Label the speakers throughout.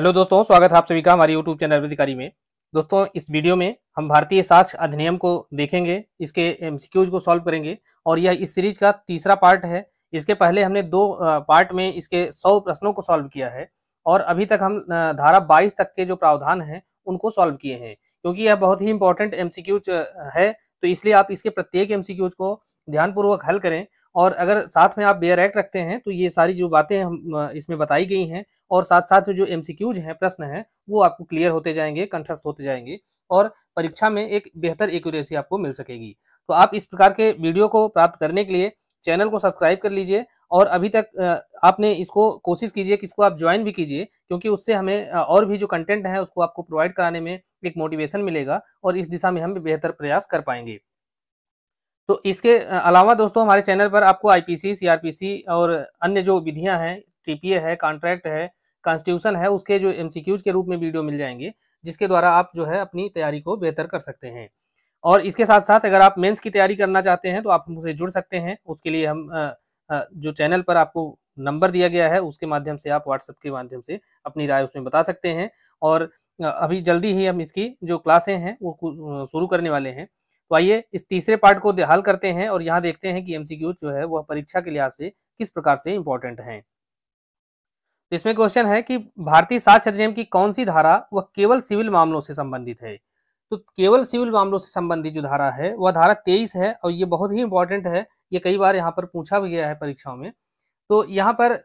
Speaker 1: hello दोस्तों स्वागत है आप सभी का हमारे यूट्यूब चैनल अधिकारी में दोस्तों इस वीडियो में हम भारतीय साक्ष्य अधिनियम को देखेंगे इसके एमसीक्यूज को सॉल्व करेंगे और यह इस सीरीज का तीसरा पार्ट है इसके पहले हमने दो पार्ट में इसके सौ प्रश्नों को सॉल्व किया है और अभी तक हम धारा बाईस तक के जो प्रावधान हैं उनको सॉल्व किए हैं क्योंकि यह बहुत ही इंपॉर्टेंट एम है तो इसलिए आप इसके प्रत्येक एम को ध्यानपूर्वक हल करें और अगर साथ में आप बेयर एक्ट रखते हैं तो ये सारी जो बातें हम इसमें बताई गई हैं और साथ साथ में जो एम हैं प्रश्न हैं वो आपको क्लियर होते जाएंगे कंठस्थ होते जाएंगे और परीक्षा में एक बेहतर एक्यूरेसी आपको मिल सकेगी तो आप इस प्रकार के वीडियो को प्राप्त करने के लिए चैनल को सब्सक्राइब कर लीजिए और अभी तक आपने इसको कोशिश कीजिए कि इसको आप ज्वाइन भी कीजिए क्योंकि उससे हमें और भी जो कंटेंट है उसको आपको प्रोवाइड कराने में एक मोटिवेशन मिलेगा और इस दिशा में हम बेहतर प्रयास कर पाएंगे तो इसके अलावा दोस्तों हमारे चैनल पर आपको आईपीसी सीआरपीसी और अन्य जो विधियां हैं टीपीए है कॉन्ट्रैक्ट है कॉन्स्टिट्यूशन है उसके जो एमसीक्यूज के रूप में वीडियो मिल जाएंगे जिसके द्वारा आप जो है अपनी तैयारी को बेहतर कर सकते हैं और इसके साथ साथ अगर आप मेंस की तैयारी करना चाहते हैं तो आप हमसे जुड़ सकते हैं उसके लिए हम जो चैनल पर आपको नंबर दिया गया है उसके माध्यम से आप व्हाट्सएप के माध्यम से अपनी राय उसमें बता सकते हैं और अभी जल्दी ही हम इसकी जो क्लासें हैं वो शुरू करने वाले हैं तो आइए इस तीसरे पार्ट को हल करते हैं और यहाँ देखते हैं कि एमसीक्यू जो है वह परीक्षा के लिहाज से किस प्रकार से इंपॉर्टेंट है तो इसमें क्वेश्चन है कि भारतीय साक्ष अधिनियम की कौन सी धारा वह केवल सिविल मामलों से संबंधित है तो केवल सिविल मामलों से संबंधित जो धारा है वह धारा तेईस है और ये बहुत ही इंपॉर्टेंट है ये कई बार यहाँ पर पूछा भी गया है परीक्षाओं में तो यहाँ पर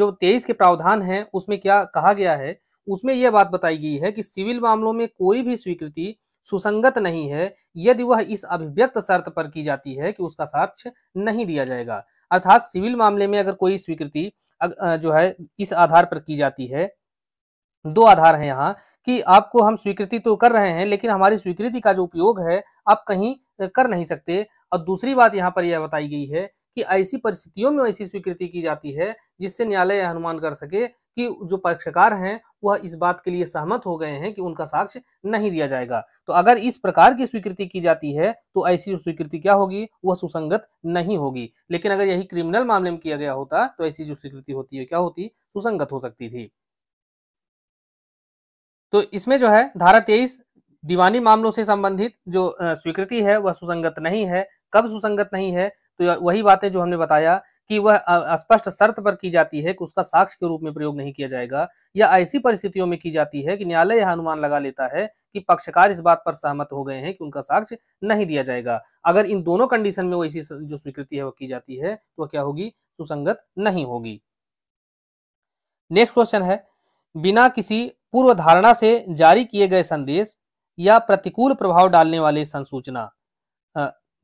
Speaker 1: जो तेईस के प्रावधान हैं उसमें क्या कहा गया है उसमें यह बात बताई गई है कि सिविल मामलों में कोई भी स्वीकृति सुसंगत नहीं है यदि वह इस अभिव्यक्त शर्त पर की जाती है कि उसका साक्ष्य नहीं दिया जाएगा अर्थात सिविल मामले में अगर कोई स्वीकृति जो है इस आधार पर की जाती है दो आधार हैं यहाँ कि आपको हम स्वीकृति तो कर रहे हैं लेकिन हमारी स्वीकृति का जो उपयोग है आप कहीं कर नहीं सकते और दूसरी बात यहाँ पर यह बताई गई है कि ऐसी परिस्थितियों में ऐसी स्वीकृति की जाती है जिससे न्यायालय यह अनुमान कर सके कि जो पक्षकार हैं वह इस बात के लिए सहमत हो गए हैं कि उनका साक्ष्य नहीं दिया जाएगा तो अगर इस प्रकार की स्वीकृति की जाती है तो ऐसी स्वीकृति क्या होगी वह सुसंगत नहीं होगी लेकिन अगर यही क्रिमिनल मामले में किया गया होता तो ऐसी जो स्वीकृति होती है क्या होती सुसंगत हो सकती थी तो इसमें जो है धारा तेईस दीवानी मामलों से संबंधित जो स्वीकृति है वह सुसंगत नहीं है कब सुसंगत नहीं है तो वही बातें जो हमने बताया कि वह स्पष्ट शर्त पर की जाती है कि उसका साक्ष्य के रूप में प्रयोग नहीं किया जाएगा या ऐसी परिस्थितियों में की जाती है कि न्यायालय यह अनुमान लगा लेता है कि पक्षकार इस बात पर सहमत हो गए हैं कि उनका साक्ष्य नहीं दिया जाएगा अगर इन दोनों कंडीशन में वो ऐसी जो स्वीकृति है वो की जाती है तो वह क्या होगी सुसंगत नहीं होगी नेक्स्ट क्वेश्चन है बिना किसी पूर्व धारणा से जारी किए गए संदेश या प्रतिकूल प्रभाव डालने वाले संसूचना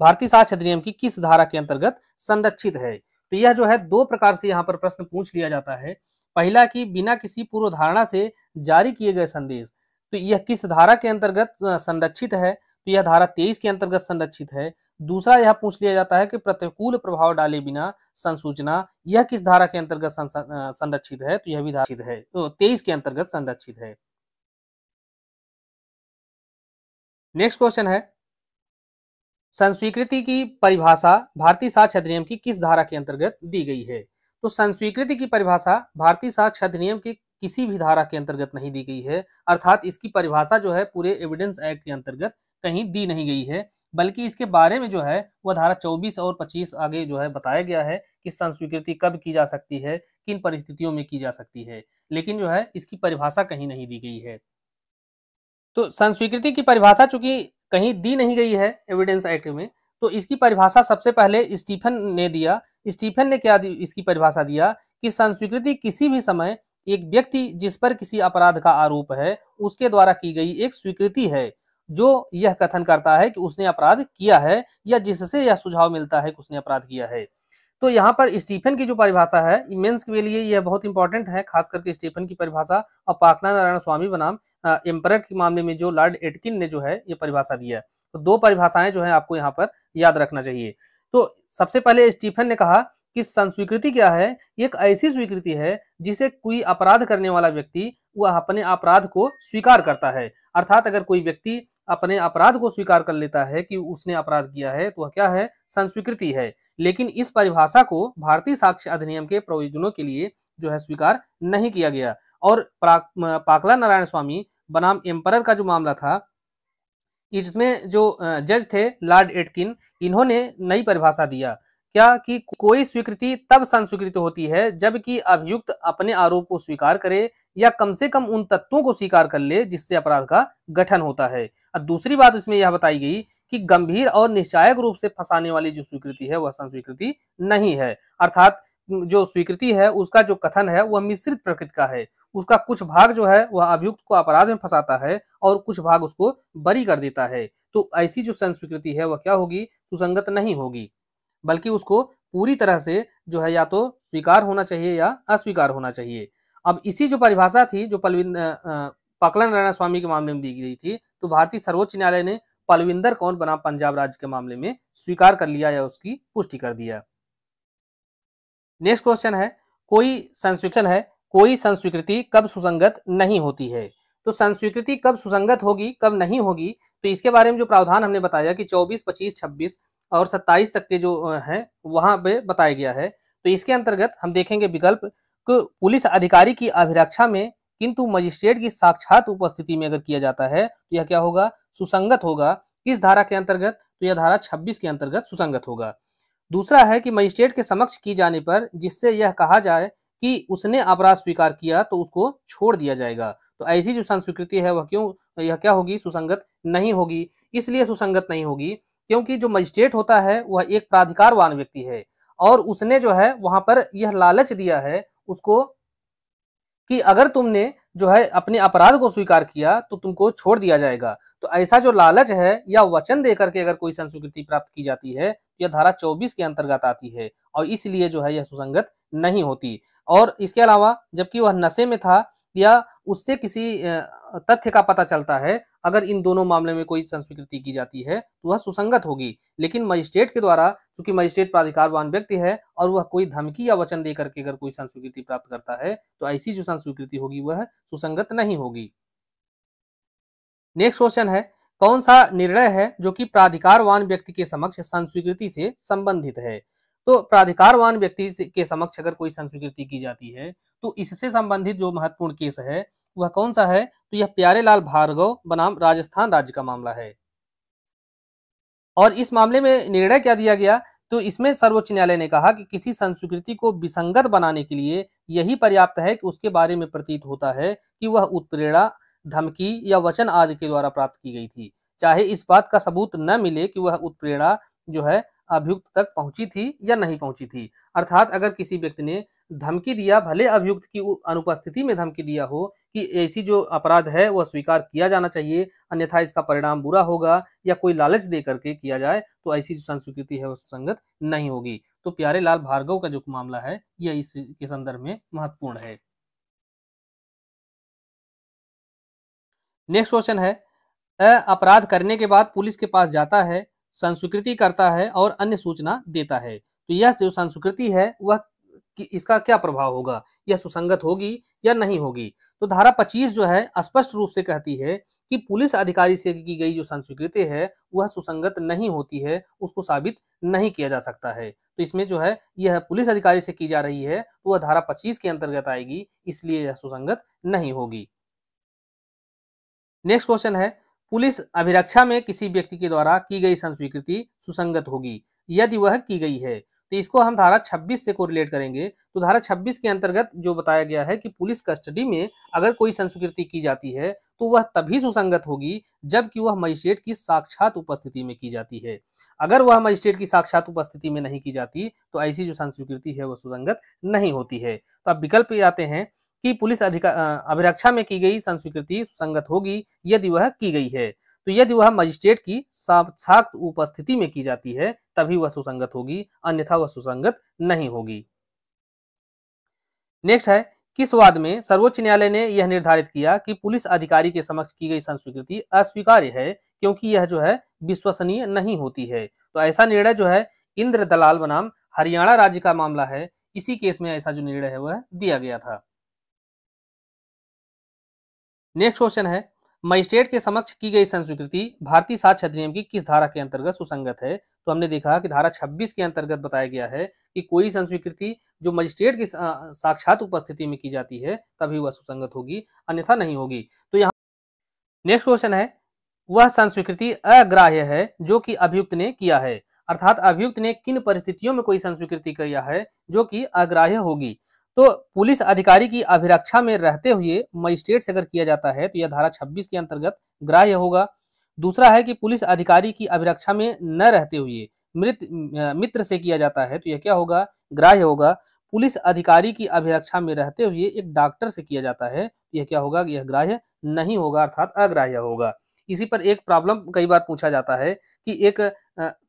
Speaker 1: भारतीय साक्ष्य अधिनियम की किस धारा के अंतर्गत संरक्षित है तो यह जो है दो प्रकार से यहाँ पर प्रश्न पूछ लिया जाता है पहला कि बिना किसी पूर्व धारणा से जारी किए गए संदेश तो यह किस धारा के अंतर्गत संरक्षित है तो यह धारा तेईस के अंतर्गत संरक्षित है दूसरा यह पूछ लिया जाता है कि प्रतिकूल प्रभाव डाले बिना संसूचना यह किस धारा के अंतर्गत संरक्षित है तो यह भी धारित है तो तेईस के अंतर्गत संरक्षित है नेक्स्ट क्वेश्चन है संस्वीकृति की परिभाषा भारतीय साक्ष अधिनियम की किस धारा के अंतर्गत दी गई है तो संस्वीकृति की परिभाषा भारतीय साक्ष अधिनियम की किसी भी धारा के अंतर्गत नहीं दी गई है अर्थात इसकी परिभाषा जो है पूरे एविडेंस एक्ट के अंतर्गत कहीं दी नहीं गई है बल्कि इसके बारे में जो है वह धारा 24 और 25 आगे जो है बताया गया है कि संस्वीकृति कब की जा सकती है किन परिस्थितियों में की जा सकती है लेकिन जो है इसकी परिभाषा कहीं नहीं दी गई है तो संस्वीकृति की परिभाषा चूंकि कहीं दी नहीं गई है एविडेंस एक्ट में तो इसकी परिभाषा सबसे पहले स्टीफन ने दिया स्टीफन ने क्या इसकी परिभाषा दिया कि संस्वीकृति किसी भी समय एक व्यक्ति जिस पर किसी अपराध का आरोप है उसके द्वारा की गई एक स्वीकृति है जो यह कथन करता है कि उसने अपराध किया है या जिससे यह सुझाव मिलता है कि उसने अपराध किया है तो यहाँ पर स्टीफन की जो परिभाषा है इमेंस के लिए यह बहुत इंपॉर्टेंट है खास करके स्टीफन की परिभाषा और पाकना नारायण स्वामी बनाम एम्पर के मामले में जो लॉर्ड एटकिन ने जो है ये परिभाषा दी है तो दो परिभाषाएं जो है आपको यहाँ पर याद रखना चाहिए तो सबसे पहले स्टीफन ने कहा कि संस्वीकृति क्या है एक ऐसी स्वीकृति है जिसे कोई अपराध करने वाला व्यक्ति वह अपने अपराध को स्वीकार करता है अर्थात अगर कोई व्यक्ति अपने अपराध को स्वीकार कर लेता है कि उसने अपराध किया है तो वह क्या है संस्वीकृति है लेकिन इस परिभाषा को भारतीय साक्ष्य अधिनियम के प्रयोजनों के लिए जो है स्वीकार नहीं किया गया और पाकला नारायण स्वामी बनाम एम्पर का जो मामला था इसमें जो जज थे लॉर्ड एटकिन इन्होंने नई परिभाषा दिया क्या कि कोई स्वीकृति तब संस्वीकृत होती है जबकि अभियुक्त अपने आरोप को स्वीकार करे या कम से कम उन तत्वों को स्वीकार कर ले जिससे अपराध का गठन होता है और दूसरी बात इसमें यह बताई गई कि गंभीर और निश्चायक रूप से फंसाने वाली जो स्वीकृति है वह संस्वीकृति नहीं है अर्थात जो स्वीकृति है उसका जो कथन है वह मिश्रित प्रकृति का है उसका कुछ भाग जो है वह अभियुक्त को अपराध में फंसाता है और कुछ भाग उसको बरी कर देता है तो ऐसी जो संस्वीकृति है वह क्या होगी सुसंगत नहीं होगी बल्कि उसको पूरी तरह से जो है या तो स्वीकार होना चाहिए या अस्वीकार होना चाहिए अब इसी जो परिभाषा थी जो पलविंद पकलन राणा स्वामी के मामले में दी गई थी तो भारतीय सर्वोच्च न्यायालय ने पलविंदर कौन बना पंजाब राज्य के मामले में स्वीकार कर लिया या उसकी पुष्टि कर दिया नेक्स्ट क्वेश्चन है कोई संस्वीक्षण है कोई संस्वीकृति कब सुसंगत नहीं होती है तो संस्वीकृति कब सुसंगत होगी कब नहीं होगी तो इसके बारे में जो प्रावधान हमने बताया कि 24, 25, 26 और 27 तक के जो हैं वहां पे बताया गया है तो इसके अंतर्गत हम देखेंगे विकल्प पुलिस अधिकारी की अभिरक्षा में किंतु मजिस्ट्रेट की साक्षात उपस्थिति में अगर किया जाता है तो यह क्या होगा सुसंगत होगा किस धारा के अंतर्गत तो यह धारा छब्बीस के अंतर्गत सुसंगत होगा दूसरा है कि मजिस्ट्रेट के समक्ष की जाने पर जिससे यह कहा जाए कि उसने अपराध स्वीकार किया तो उसको छोड़ दिया जाएगा तो ऐसी जो संस्वीकृति है वह क्यों यह क्या होगी सुसंगत नहीं होगी इसलिए सुसंगत नहीं होगी क्योंकि जो मजिस्ट्रेट होता है वह एक प्राधिकारवान व्यक्ति है और उसने जो है वहां पर यह लालच दिया है उसको कि अगर तुमने जो है अपने अपराध को स्वीकार किया तो तुमको छोड़ दिया जाएगा तो ऐसा जो लालच है या वचन देकर के अगर कोई संस्वीकृति प्राप्त की जाती है तो यह धारा 24 के अंतर्गत आती है और इसलिए जो है यह सुसंगत नहीं होती और इसके अलावा जबकि वह नशे में था या उससे किसी तथ्य का पता चलता है अगर इन दोनों मामले में कोई संस्वीकृति की जाती है तो वह सुसंगत होगी लेकिन मजिस्ट्रेट के द्वारा चूंकि मजिस्ट्रेट प्राधिकारवान व्यक्ति है और वह कोई धमकी या वचन देकर के अगर कोई संस्वीकृति प्राप्त करता है तो ऐसी जो संस्वीकृति होगी वह सुसंगत नहीं होगी नेक्स्ट क्वेश्चन है कौन सा निर्णय है जो कि प्राधिकारवान व्यक्ति के समक्ष संस्वीकृति से संबंधित है तो प्राधिकारवान व्यक्ति के समक्ष अगर कोई संस्वीकृति की जाती है तो इससे संबंधित जो महत्वपूर्ण केस है वह कौन सा है तो यह प्यारे लाल भार्गव बनाम राजस्थान राज्य का मामला है और इस मामले में निर्णय क्या दिया गया तो इसमें सर्वोच्च न्यायालय ने कहा कि किसी संस्कृति को विसंगत बनाने के लिए यही पर्याप्त है कि उसके बारे में प्रतीत होता है कि वह उत्प्रेरणा धमकी या वचन आदि के द्वारा प्राप्त की गई थी चाहे इस बात का सबूत न मिले कि वह उत्प्रेरणा जो है अभियुक्त तक पहुंची थी या नहीं पहुंची थी अर्थात अगर किसी व्यक्ति ने धमकी दिया भले अभियुक्त की अनुपस्थिति में धमकी दिया हो कि ऐसी जो अपराध है वह स्वीकार किया जाना चाहिए अन्यथा इसका परिणाम बुरा होगा या कोई लालच दे करके किया जाए तो ऐसी जो संस्वीकृति है वह संगत नहीं होगी तो प्यारे लाल भार्गव का जो मामला है यह इसके संदर्भ में महत्वपूर्ण है नेक्स्ट क्वेश्चन है अपराध करने के बाद पुलिस के पास जाता है संस्वीकृति करता है और अन्य सूचना देता है तो यह जो संस्वीकृति है वह कि इसका क्या प्रभाव होगा यह सुसंगत होगी या नहीं होगी तो धारा पच्चीस जो है स्पष्ट रूप से कहती है कि पुलिस अधिकारी से की गई जो संस्वीकृति है वह सुसंगत नहीं होती है उसको साबित नहीं किया जा सकता है तो इसमें जो है यह पुलिस अधिकारी से की जा रही है तो वह धारा पच्चीस के अंतर्गत आएगी इसलिए यह सुसंगत नहीं होगी नेक्स्ट क्वेश्चन है पुलिस अभिरक्षा में किसी व्यक्ति के द्वारा की गई संस्वीकृति सुसंगत होगी यदि वह की गई है तो इसको हम धारा 26 से कोरिलेट करेंगे तो धारा 26 के अंतर्गत जो बताया गया है कि पुलिस कस्टडी में अगर कोई संस्वीकृति की जाती है तो वह तभी सुसंगत होगी जबकि वह मजिस्ट्रेट की साक्षात उपस्थिति में की जाती है अगर वह मजिस्ट्रेट की साक्षात उपस्थिति में नहीं की जाती तो ऐसी जो संस्वीकृति है वह सुसंगत नहीं होती है तो अब विकल्प आते हैं की पुलिस अभिरक्षा में की गई संस्वीकृति संगत होगी यदि वह की गई है तो यदि वह मजिस्ट्रेट की साक्षात उपस्थिति में की जाती है तभी वह सुसंगत होगी अन्यथा वह सुसंगत नहीं होगी नेक्स्ट है किस वाद में सर्वोच्च न्यायालय ने यह निर्धारित किया कि पुलिस अधिकारी के समक्ष की गई संस्वीकृति अस्वीकार्य है क्योंकि यह जो है विश्वसनीय नहीं होती है तो ऐसा निर्णय जो है इंद्र दलाल बनाम हरियाणा राज्य का मामला है इसी केस में ऐसा जो निर्णय है वह दिया गया था नेक्स्ट क्वेश्चन है मजिस्ट्रेट के समक्ष की गई संस्वीकृति भारतीय साक्ष्य अधिनियम की किस धारा के अंतर्गत सुसंगत है तो हमने देखा कि धारा 26 के अंतर्गत बताया गया है कि कोई संस्वीकृति जो मजिस्ट्रेट की साक्षात उपस्थिति में की जाती है तभी वह सुसंगत होगी अन्यथा नहीं होगी तो यहाँ नेक्स्ट क्वेश्चन है वह संस्वीकृति अग्राह्य है जो कि अभियुक्त ने किया है अर्थात अभियुक्त ने किन परिस्थितियों में कोई संस्वीकृति किया है जो कि अग्राह्य होगी तो पुलिस अधिकारी की अभिरक्षा में रहते हुए मजिस्ट्रेट से अगर किया जाता है तो यह धारा 26 के अंतर्गत ग्राह्य होगा दूसरा है कि पुलिस अधिकारी की अभिरक्षा में न रहते हुए मृत मित्र से किया जाता है तो यह क्या होगा ग्राह्य होगा पुलिस अधिकारी की अभिरक्षा में रहते हुए एक डॉक्टर से किया जाता है तो यह क्या होगा यह ग्राह्य नहीं होगा अर्थात अग्राह्य होगा इसी पर एक प्रॉब्लम कई बार पूछा जाता है कि एक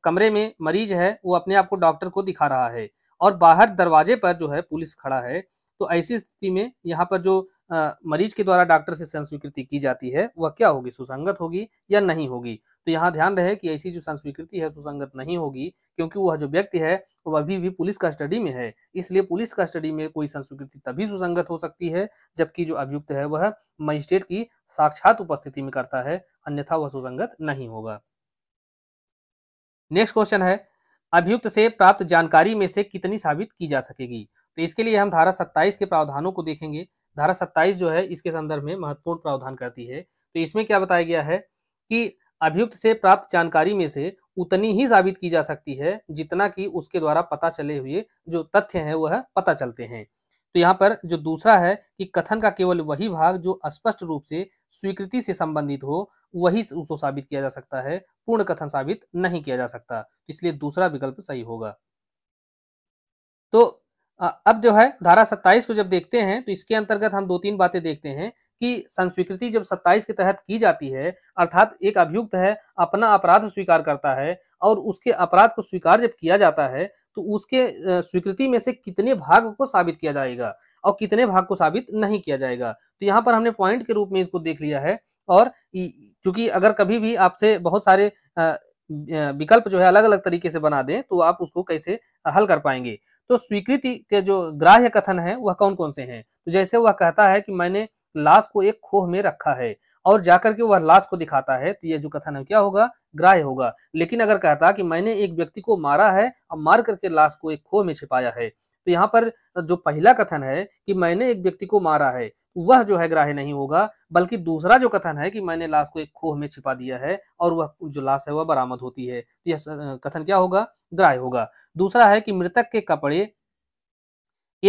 Speaker 1: कमरे में मरीज है वो अपने आप को डॉक्टर को दिखा रहा है और बाहर दरवाजे पर जो है पुलिस खड़ा है तो ऐसी स्थिति में यहाँ पर जो आ, मरीज के द्वारा डॉक्टर से संस्वीकृति की जाती है वह क्या होगी सुसंगत होगी या नहीं होगी तो यहाँ ध्यान रहे कि ऐसी जो संस्वीकृति है सुसंगत नहीं होगी क्योंकि वह जो व्यक्ति है वह अभी भी पुलिस कस्टडी में है इसलिए पुलिस कस्टडी में कोई संस्वीकृति तभी सुसंगत हो सकती है जबकि जो अभियुक्त है वह मजिस्ट्रेट की साक्षात उपस्थिति में करता है अन्यथा वह सुसंगत नहीं होगा नेक्स्ट क्वेश्चन है अभियुक्त से प्राप्त जानकारी में से कितनी साबित की जा सकेगी तो इसके लिए हम धारा सत्ताईस के प्रावधानों को देखेंगे धारा सत्ताईस जो है इसके संदर्भ में महत्वपूर्ण प्रावधान करती है तो इसमें क्या बताया गया है कि अभियुक्त से प्राप्त जानकारी में से उतनी ही साबित की जा सकती है जितना कि उसके द्वारा पता चले हुए जो तथ्य है वह पता चलते हैं तो यहाँ पर जो दूसरा है कि कथन का केवल वही भाग जो स्पष्ट रूप से स्वीकृति से संबंधित हो वही उसको साबित किया जा सकता है पूर्ण कथन साबित नहीं किया जा सकता इसलिए दूसरा विकल्प सही होगा अब जो है धारा 27 को जब देखते हैं तो इसके अंतर्गत हम दो तीन बातें देखते हैं कि संस्वीकृति जब 27 के तहत की जाती है अर्थात एक अभियुक्त है अपना अपराध स्वीकार करता है और उसके अपराध को स्वीकार जब किया जाता है तो उसके स्वीकृति में से कितने भाग को साबित किया जाएगा और कितने भाग को साबित नहीं किया जाएगा तो यहाँ पर हमने पॉइंट के रूप में इसको देख लिया है और चूंकि अगर कभी भी आपसे बहुत सारे विकल्प जो है अलग अलग तरीके से बना दें तो आप उसको कैसे हल कर पाएंगे तो स्वीकृति के जो ग्राह्य कथन है वह कौन कौन से हैं तो जैसे वह कहता है कि मैंने लाश को एक खोह में रखा है और जाकर के वह लाश को दिखाता है तो यह जो कथन है क्या होगा ग्राह्य होगा लेकिन अगर कहता कि मैंने एक व्यक्ति को मारा है और मार करके लाश को एक खोह में छिपाया है तो यहाँ पर जो पहला कथन है कि मैंने एक व्यक्ति को मारा है वह जो है ग्राह्य नहीं होगा बल्कि दूसरा जो कथन है कि मैंने लाश को एक खोह में छिपा दिया है और वह जो लाश है वह बरामद होती है तो यह कथन क्या होगा ग्राह्य होगा दूसरा है कि मृतक के कपड़े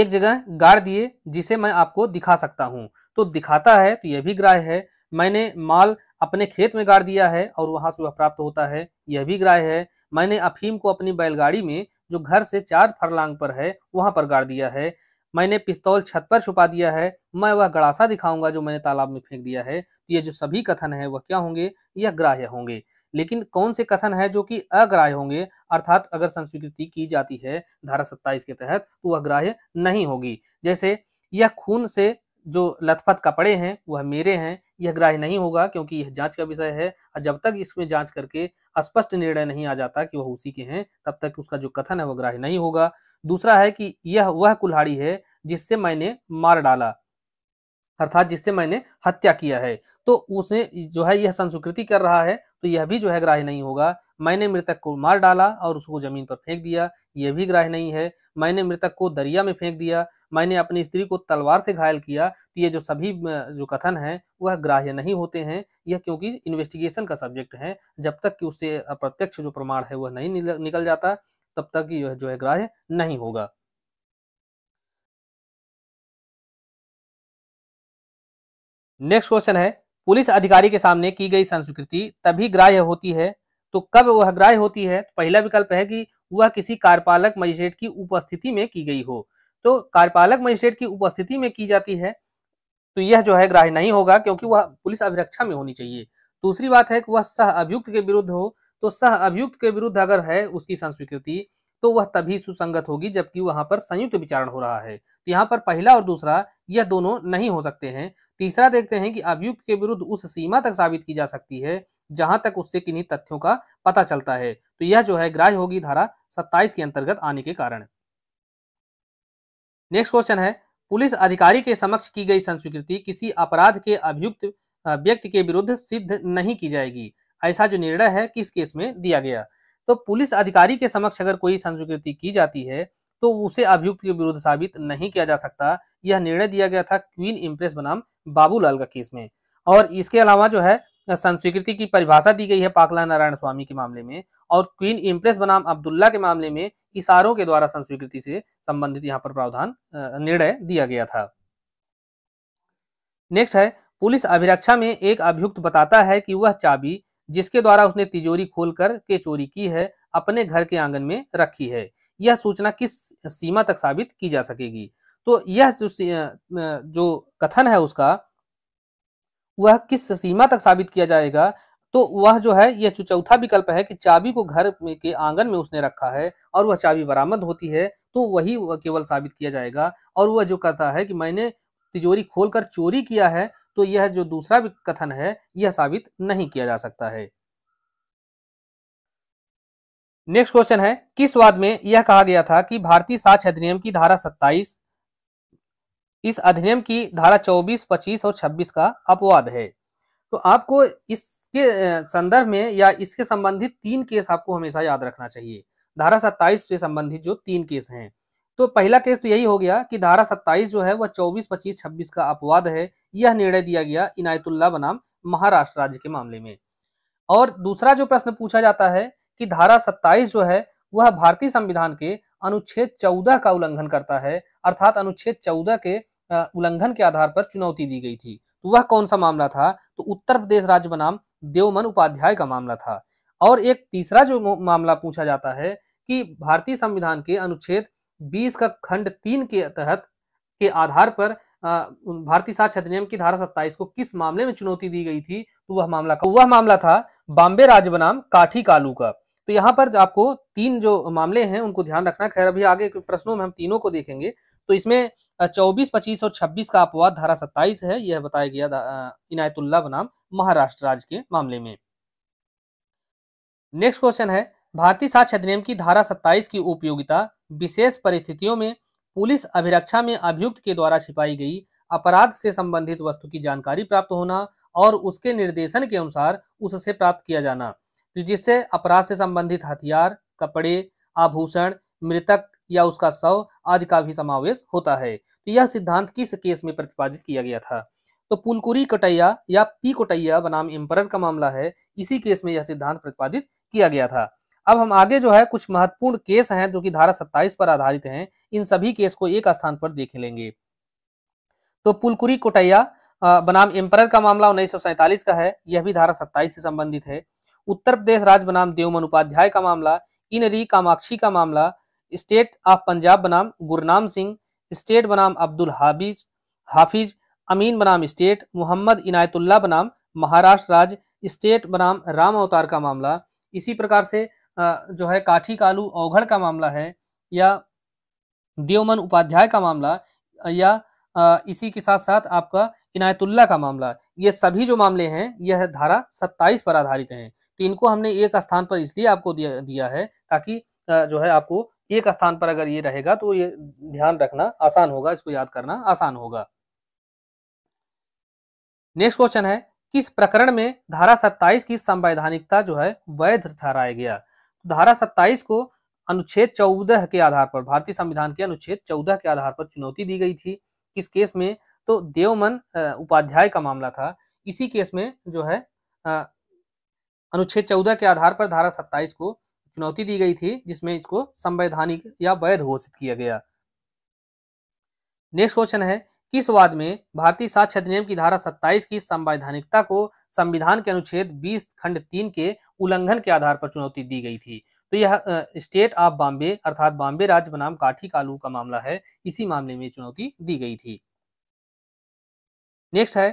Speaker 1: एक जगह गाड़ दिए जिसे मैं आपको दिखा सकता हूँ तो दिखाता है तो यह भी ग्राह्य है मैंने माल अपने खेत में गाड़ दिया है और वहां से वह प्राप्त होता है यह भी ग्राह्य है मैंने अफीम को अपनी बैलगाड़ी में जो घर से चार फरलांग पर है वहां पर गाड़ दिया है मैंने पिस्तौल छत पर छुपा दिया है मैं वह गड़ासा दिखाऊंगा जो मैंने तालाब में फेंक दिया है ये जो सभी कथन है वह क्या होंगे यह ग्राह्य होंगे लेकिन कौन से कथन है जो कि अग्राह्य होंगे अर्थात अगर संस्वीकृति की जाती है धारा सत्ताईस के तहत तो वह ग्राह्य नहीं होगी जैसे यह खून से जो लथपथ कपड़े हैं वह मेरे हैं यह ग्राह्य नहीं होगा क्योंकि यह जांच का विषय है और जब तक इसमें जांच करके स्पष्ट निर्णय नहीं आ जाता कि वह उसी के हैं तब तक उसका जो कथन है वह ग्राह्य नहीं होगा दूसरा है कि यह वह कुल्हाड़ी है जिससे मैंने मार डाला अर्थात जिससे मैंने हत्या किया है तो उसने जो है यह संस्कृति कर रहा है तो यह भी जो है ग्राह्य नहीं होगा मैंने मृतक को मार डाला और उसको जमीन पर फेंक दिया यह भी ग्राह्य नहीं है मैंने मृतक को दरिया में फेंक दिया मैंने अपनी स्त्री को तलवार से घायल किया तो ये जो सभी जो कथन है वह ग्राह्य नहीं होते हैं यह क्योंकि इन्वेस्टिगेशन का सब्जेक्ट है जब तक कि उससे अप्रत्यक्ष जो प्रमाण है वह नहीं निकल जाता तब तक यह जो है ग्राह्य नहीं होगा नेक्स्ट क्वेश्चन है पुलिस अधिकारी के सामने की गई संस्वीकृति तभी ग्राह्य होती है तो कब वह ग्राह्य होती है पहला विकल्प है कि वह किसी कार्यपालक मजिस्ट्रेट की उपस्थिति में की गई हो तो कार्यपालक मजिस्ट्रेट की उपस्थिति में की जाती है तो यह जो है ग्राह्य नहीं होगा क्योंकि वह पुलिस अभिरक्षा में होनी चाहिए दूसरी बात है कि वह सह अभियुक्त के विरुद्ध हो तो सह अभियुक्त के विरुद्ध अगर है उसकी संस्वीकृति तो वह तभी सुसंगत होगी जबकि वहां पर संयुक्त विचारण हो रहा है तो यहाँ पर पहला और दूसरा यह दोनों नहीं हो सकते हैं तीसरा देखते हैं कि अभियुक्त के विरुद्ध उस सीमा तक साबित की जा सकती है जहां तक उससे किन्हीं तथ्यों का पता चलता है तो यह जो है ग्राह्य होगी धारा सत्ताईस के अंतर्गत आने के कारण नेक्स्ट क्वेश्चन है पुलिस अधिकारी के समक्ष की गई संस्वीकृति किसी अपराध के अभियुक्त व्यक्ति के विरुद्ध सिद्ध नहीं की जाएगी ऐसा जो निर्णय है किस केस में दिया गया तो पुलिस अधिकारी के समक्ष अगर कोई संस्वीकृति की जाती है तो उसे अभियुक्त के विरुद्ध साबित नहीं किया जा सकता यह निर्णय दिया गया था क्वीन इम्प्रेस बनाम बाबूलाल का केस में और इसके अलावा जो है संस्वीकृति की परिभाषा दी गई है पाकला नारायण स्वामी के मामले में और क्वीन इम्प्रेस बनाम अब्दुल्ला के मामले में इशारों के द्वारा संस्वीकृति से संबंधित यहाँ पर प्रावधान निर्णय दिया गया था नेक्स्ट है पुलिस अभिरक्षा में एक अभियुक्त बताता है कि वह चाबी जिसके द्वारा उसने तिजोरी खोल कर के चोरी की है अपने घर के आंगन में रखी है यह सूचना किस सीमा तक साबित की जा सकेगी तो यह जो जो कथन है उसका वह किस सीमा तक साबित किया जाएगा तो वह जो है यह चौथा विकल्प है कि चाबी को घर में के आंगन में उसने रखा है और वह चाबी बरामद होती है तो वही केवल साबित किया जाएगा और वह जो कहता है कि मैंने तिजोरी खोलकर चोरी किया है तो यह जो दूसरा कथन है यह साबित नहीं किया जा सकता है नेक्स्ट क्वेश्चन है किस वाद में यह कहा गया था कि भारतीय साक्ष्य अधिनियम की धारा 27 इस अधिनियम की धारा 24, 25 और 26 का अपवाद है तो आपको इसके संदर्भ में या इसके संबंधित तीन केस आपको हमेशा याद रखना चाहिए धारा 27 से संबंधित जो तीन केस हैं तो पहला केस तो यही हो गया कि धारा 27 जो है वह 24, 25, 26 का अपवाद है यह निर्णय दिया गया इनायतुल्ला बनाम महाराष्ट्र राज्य के मामले में और दूसरा जो प्रश्न पूछा जाता है कि धारा 27 जो है वह भारतीय संविधान के अनुच्छेद चौदह का उल्लंघन करता है अर्थात अनुच्छेद चौदह के उल्लंघन के आधार पर चुनौती दी गई थी तो वह कौन सा मामला था तो उत्तर प्रदेश राज्य बनाम देवमन उपाध्याय का मामला था और एक तीसरा जो मामला पूछा जाता है कि भारतीय संविधान के अनुच्छेद बीस का खंड तीन के तहत के आधार पर भारतीय साक्ष अधिनियम की धारा सत्ताईस को किस मामले में चुनौती दी गई थी तो वह मामला का वह मामला था बॉम्बे राज बनाम काठी कालू का तो यहाँ पर आपको तीन जो मामले हैं उनको ध्यान रखना खैर अभी आगे प्रश्नों में हम तीनों को देखेंगे तो इसमें 24, 25 और 26 का अपवाद धारा 27 है यह बताया गया इनायतुल्ला बनाम महाराष्ट्र राज्य के मामले में नेक्स्ट क्वेश्चन है भारतीय साक्ष्य अधिनियम की धारा 27 की उपयोगिता विशेष परिस्थितियों में पुलिस अभिरक्षा में अभियुक्त के द्वारा छिपाई गई अपराध से संबंधित वस्तु की जानकारी प्राप्त होना और उसके निर्देशन के अनुसार उससे प्राप्त किया जाना जिससे अपराध से संबंधित हथियार कपड़े आभूषण मृतक या उसका शव आदि का भी समावेश होता है तो यह सिद्धांत किस केस में प्रतिपादित किया गया था तो पुलकुरी कोटैया या पी कोटैया बनाम इम्पर का मामला है इसी केस में यह सिद्धांत प्रतिपादित किया गया था अब हम आगे जो है कुछ महत्वपूर्ण केस हैं जो कि धारा 27 पर आधारित हैं इन सभी केस को एक स्थान पर देख लेंगे तो पुलकुरी कोटैया बनाम एम्पर का मामला उन्नीस का है यह भी धारा 27 से संबंधित है उत्तर प्रदेश राज्य बनाम देवमन उपाध्याय का मामला इन री कामाक्षी का मामला स्टेट ऑफ पंजाब बनाम गुरनाम सिंह स्टेट बनाम अब्दुल हाबीज हाफिज अमीन बनाम स्टेट मोहम्मद इनायतुल्ला बनाम महाराष्ट्र राज्य स्टेट बनाम राम अवतार का मामला इसी प्रकार से जो है काठी कालू औघड़ का मामला है या देवमन उपाध्याय का मामला या इसी के साथ साथ आपका इनायतुल्ला का मामला ये सभी जो मामले हैं यह धारा 27 पर आधारित हैं तो इनको हमने एक स्थान पर इसलिए आपको दिया दिया है ताकि जो है आपको एक स्थान पर अगर ये रहेगा तो ये ध्यान रखना आसान होगा इसको याद करना आसान होगा नेक्स्ट क्वेश्चन है किस प्रकरण में धारा 27 की संवैधानिकता जो है वैध ठहराया गया धारा सत्ताईस को अनुच्छेद चौदह के आधार पर भारतीय संविधान के अनुच्छेद चौदह के आधार पर चुनौती दी गई थी किस केस में तो देवमन उपाध्याय का मामला था इसी केस में जो है अनुच्छेद चौदह के आधार पर धारा सत्ताईस को चुनौती दी गई थी जिसमें इसको संवैधानिक या वैध घोषित किया गया नेक्स्ट क्वेश्चन है किस वाद में भारतीय साक्ष्य अधिनियम की धारा 27 की संवैधानिकता को संविधान के अनुच्छेद 20 खंड तीन के उल्लंघन के आधार पर चुनौती दी गई थी तो यह स्टेट ऑफ बॉम्बे अर्थात बॉम्बे राज्य बनाम काठी कालू का मामला है इसी मामले में चुनौती दी गई थी नेक्स्ट है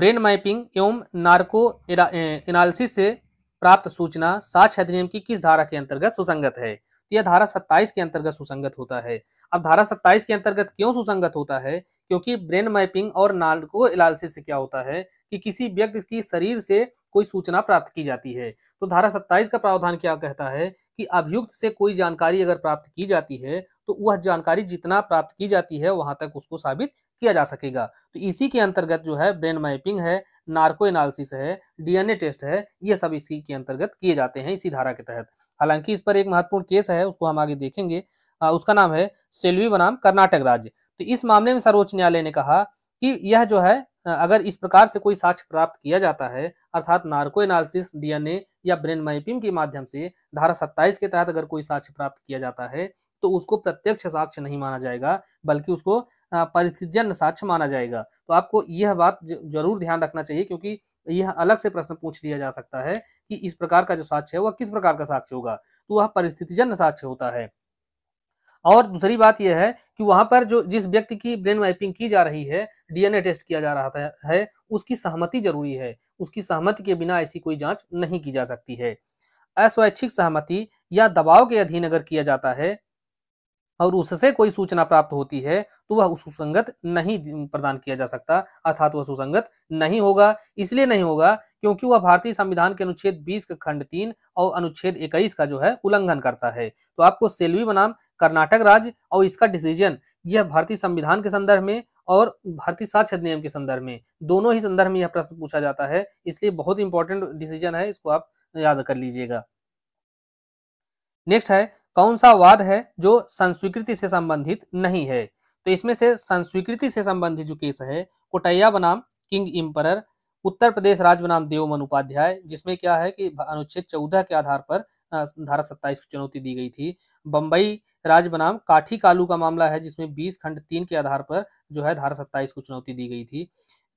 Speaker 1: ब्रेन मैपिंग एवं नार्को एनालिसिस से प्राप्त सूचना साक्ष अधिनियम की किस धारा के अंतर्गत सुसंगत है तो यह धारा 27 के अंतर्गत सुसंगत होता है अब धारा 27 के अंतर्गत क्यों सुसंगत होता है क्योंकि ब्रेन मैपिंग और नार्को एनालिसिस से क्या होता है कि किसी व्यक्ति की शरीर से कोई सूचना प्राप्त की जाती है तो धारा सत्ताईस का प्रावधान क्या कहता है कि अभियुक्त से कोई जानकारी अगर प्राप्त की जाती है तो वह जानकारी जितना प्राप्त की जाती है वहां तक उसको साबित किया जा सकेगा तो इसी के अंतर्गत जो है ब्रेन मैपिंग है नार्को एनालिसिस है डीएनए टेस्ट है ये सब इसी के अंतर्गत किए जाते हैं इसी धारा के तहत हालांकि इस पर एक महत्वपूर्ण केस है उसको हम आगे देखेंगे आ, उसका नाम है सेल्वी बनाम कर्नाटक राज्य तो इस मामले में सर्वोच्च न्यायालय ने कहा कि यह जो है अगर इस प्रकार से कोई साक्ष्य प्राप्त किया जाता है अर्थात नार्को एनालिसिस डीएनए या ब्रेन माइपिंग के माध्यम से धारा सत्ताईस के तहत अगर कोई साक्ष्य प्राप्त किया जाता है तो उसको प्रत्यक्ष साक्ष्य नहीं माना जाएगा बल्कि उसको परिस्थितिजन्य साक्ष्य माना जाएगा तो आपको यह बात जरूर ध्यान रखना चाहिए क्योंकि यह अलग से प्रश्न पूछ लिया जा सकता है कि इस प्रकार का जो साक्ष्य है वह किस प्रकार का साक्ष्य होगा तो वह परिस्थितिजन्य साक्ष्य होता है और दूसरी बात यह है कि वहां पर जो जिस व्यक्ति की ब्रेन वाइपिंग की जा रही है डीएनए टेस्ट किया जा रहा है उसकी सहमति जरूरी है उसकी सहमति के बिना ऐसी कोई जांच नहीं की जा सकती है अस्वैच्छिक सहमति या दबाव के अधीन अगर किया जाता है और उससे कोई सूचना प्राप्त होती है तो वह सुसंगत नहीं प्रदान किया जा सकता अर्थात वह सुसंगत नहीं होगा इसलिए नहीं होगा क्योंकि वह भारतीय संविधान के अनुच्छेद 20 का खंड तीन और अनुच्छेद 21 का जो है उल्लंघन करता है तो आपको सेल्वी बनाम कर्नाटक राज्य और इसका डिसीजन यह भारतीय संविधान के संदर्भ में और भारतीय साक्ष अधिनियम के संदर्भ में दोनों ही संदर्भ में यह प्रश्न पूछा जाता है इसलिए बहुत इंपॉर्टेंट डिसीजन है इसको आप याद कर लीजिएगा नेक्स्ट है कौन सा वाद है जो संस्वीकृति से संबंधित नहीं है तो इसमें से संस्वीकृति से संबंधित जो केस है कोटैया बनाम किंग इम्पर उत्तर प्रदेश राज्य बनाम देवमन उपाध्याय जिसमें क्या है कि अनुच्छेद चौदह के आधार पर धारा सत्ताईस को चुनौती दी गई थी बंबई राज्य बनाम काठी कालू का मामला है जिसमें बीस खंड तीन के आधार पर जो है धारा सत्ताईस को चुनौती दी गई थी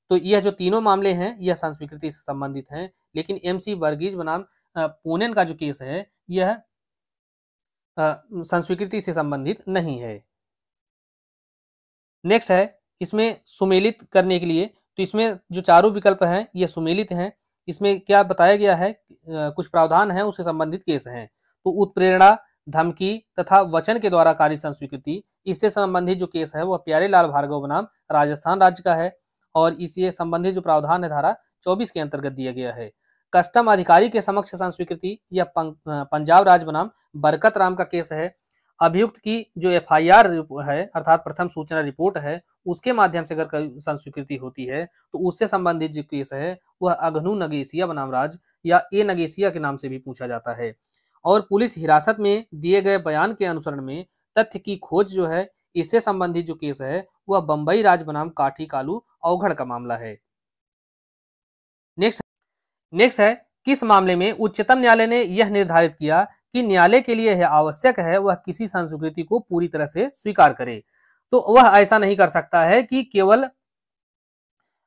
Speaker 1: तो यह जो तीनों मामले हैं यह संस्वीकृति से संबंधित हैं लेकिन एम सी वर्गीज बनाम पूनेन का जो केस है यह संस्वीकृति से संबंधित नहीं है नेक्स्ट है इसमें सुमेलित करने के लिए तो इसमें जो चारों विकल्प हैं ये सुमेलित हैं इसमें क्या बताया गया है कुछ प्रावधान है उससे संबंधित केस हैं तो उत्प्रेरणा धमकी तथा वचन के द्वारा कार्य संस्वीकृति इससे संबंधित जो केस है वह प्यारे लाल भार्गव बनाम राजस्थान राज्य का है और इससे संबंधित जो प्रावधान है धारा 24 के अंतर्गत दिया गया है कस्टम अधिकारी के समक्ष संस्वीकृति यह पंजाब राज बनाम बरकत राम का केस है अभियुक्त की जो एफआईआर है अर्थात प्रथम सूचना रिपोर्ट है उसके माध्यम से अगर संस्वीकृति होती है तो उससे संबंधित जो केस है वह अघनु नगेसिया बनाम राज या ए नगेसिया के नाम से भी पूछा जाता है और पुलिस हिरासत में दिए गए बयान के अनुसरण में तथ्य की खोज जो है इससे संबंधित जो केस है वह बंबई राज बनाम काठी कालू औघड़ का मामला है नेक्स्ट नेक्स्ट है किस मामले में उच्चतम न्यायालय ने यह निर्धारित किया कि न्यायालय के लिए यह आवश्यक है वह किसी संस्वीकृति को पूरी तरह से स्वीकार करे तो वह ऐसा नहीं कर सकता है कि केवल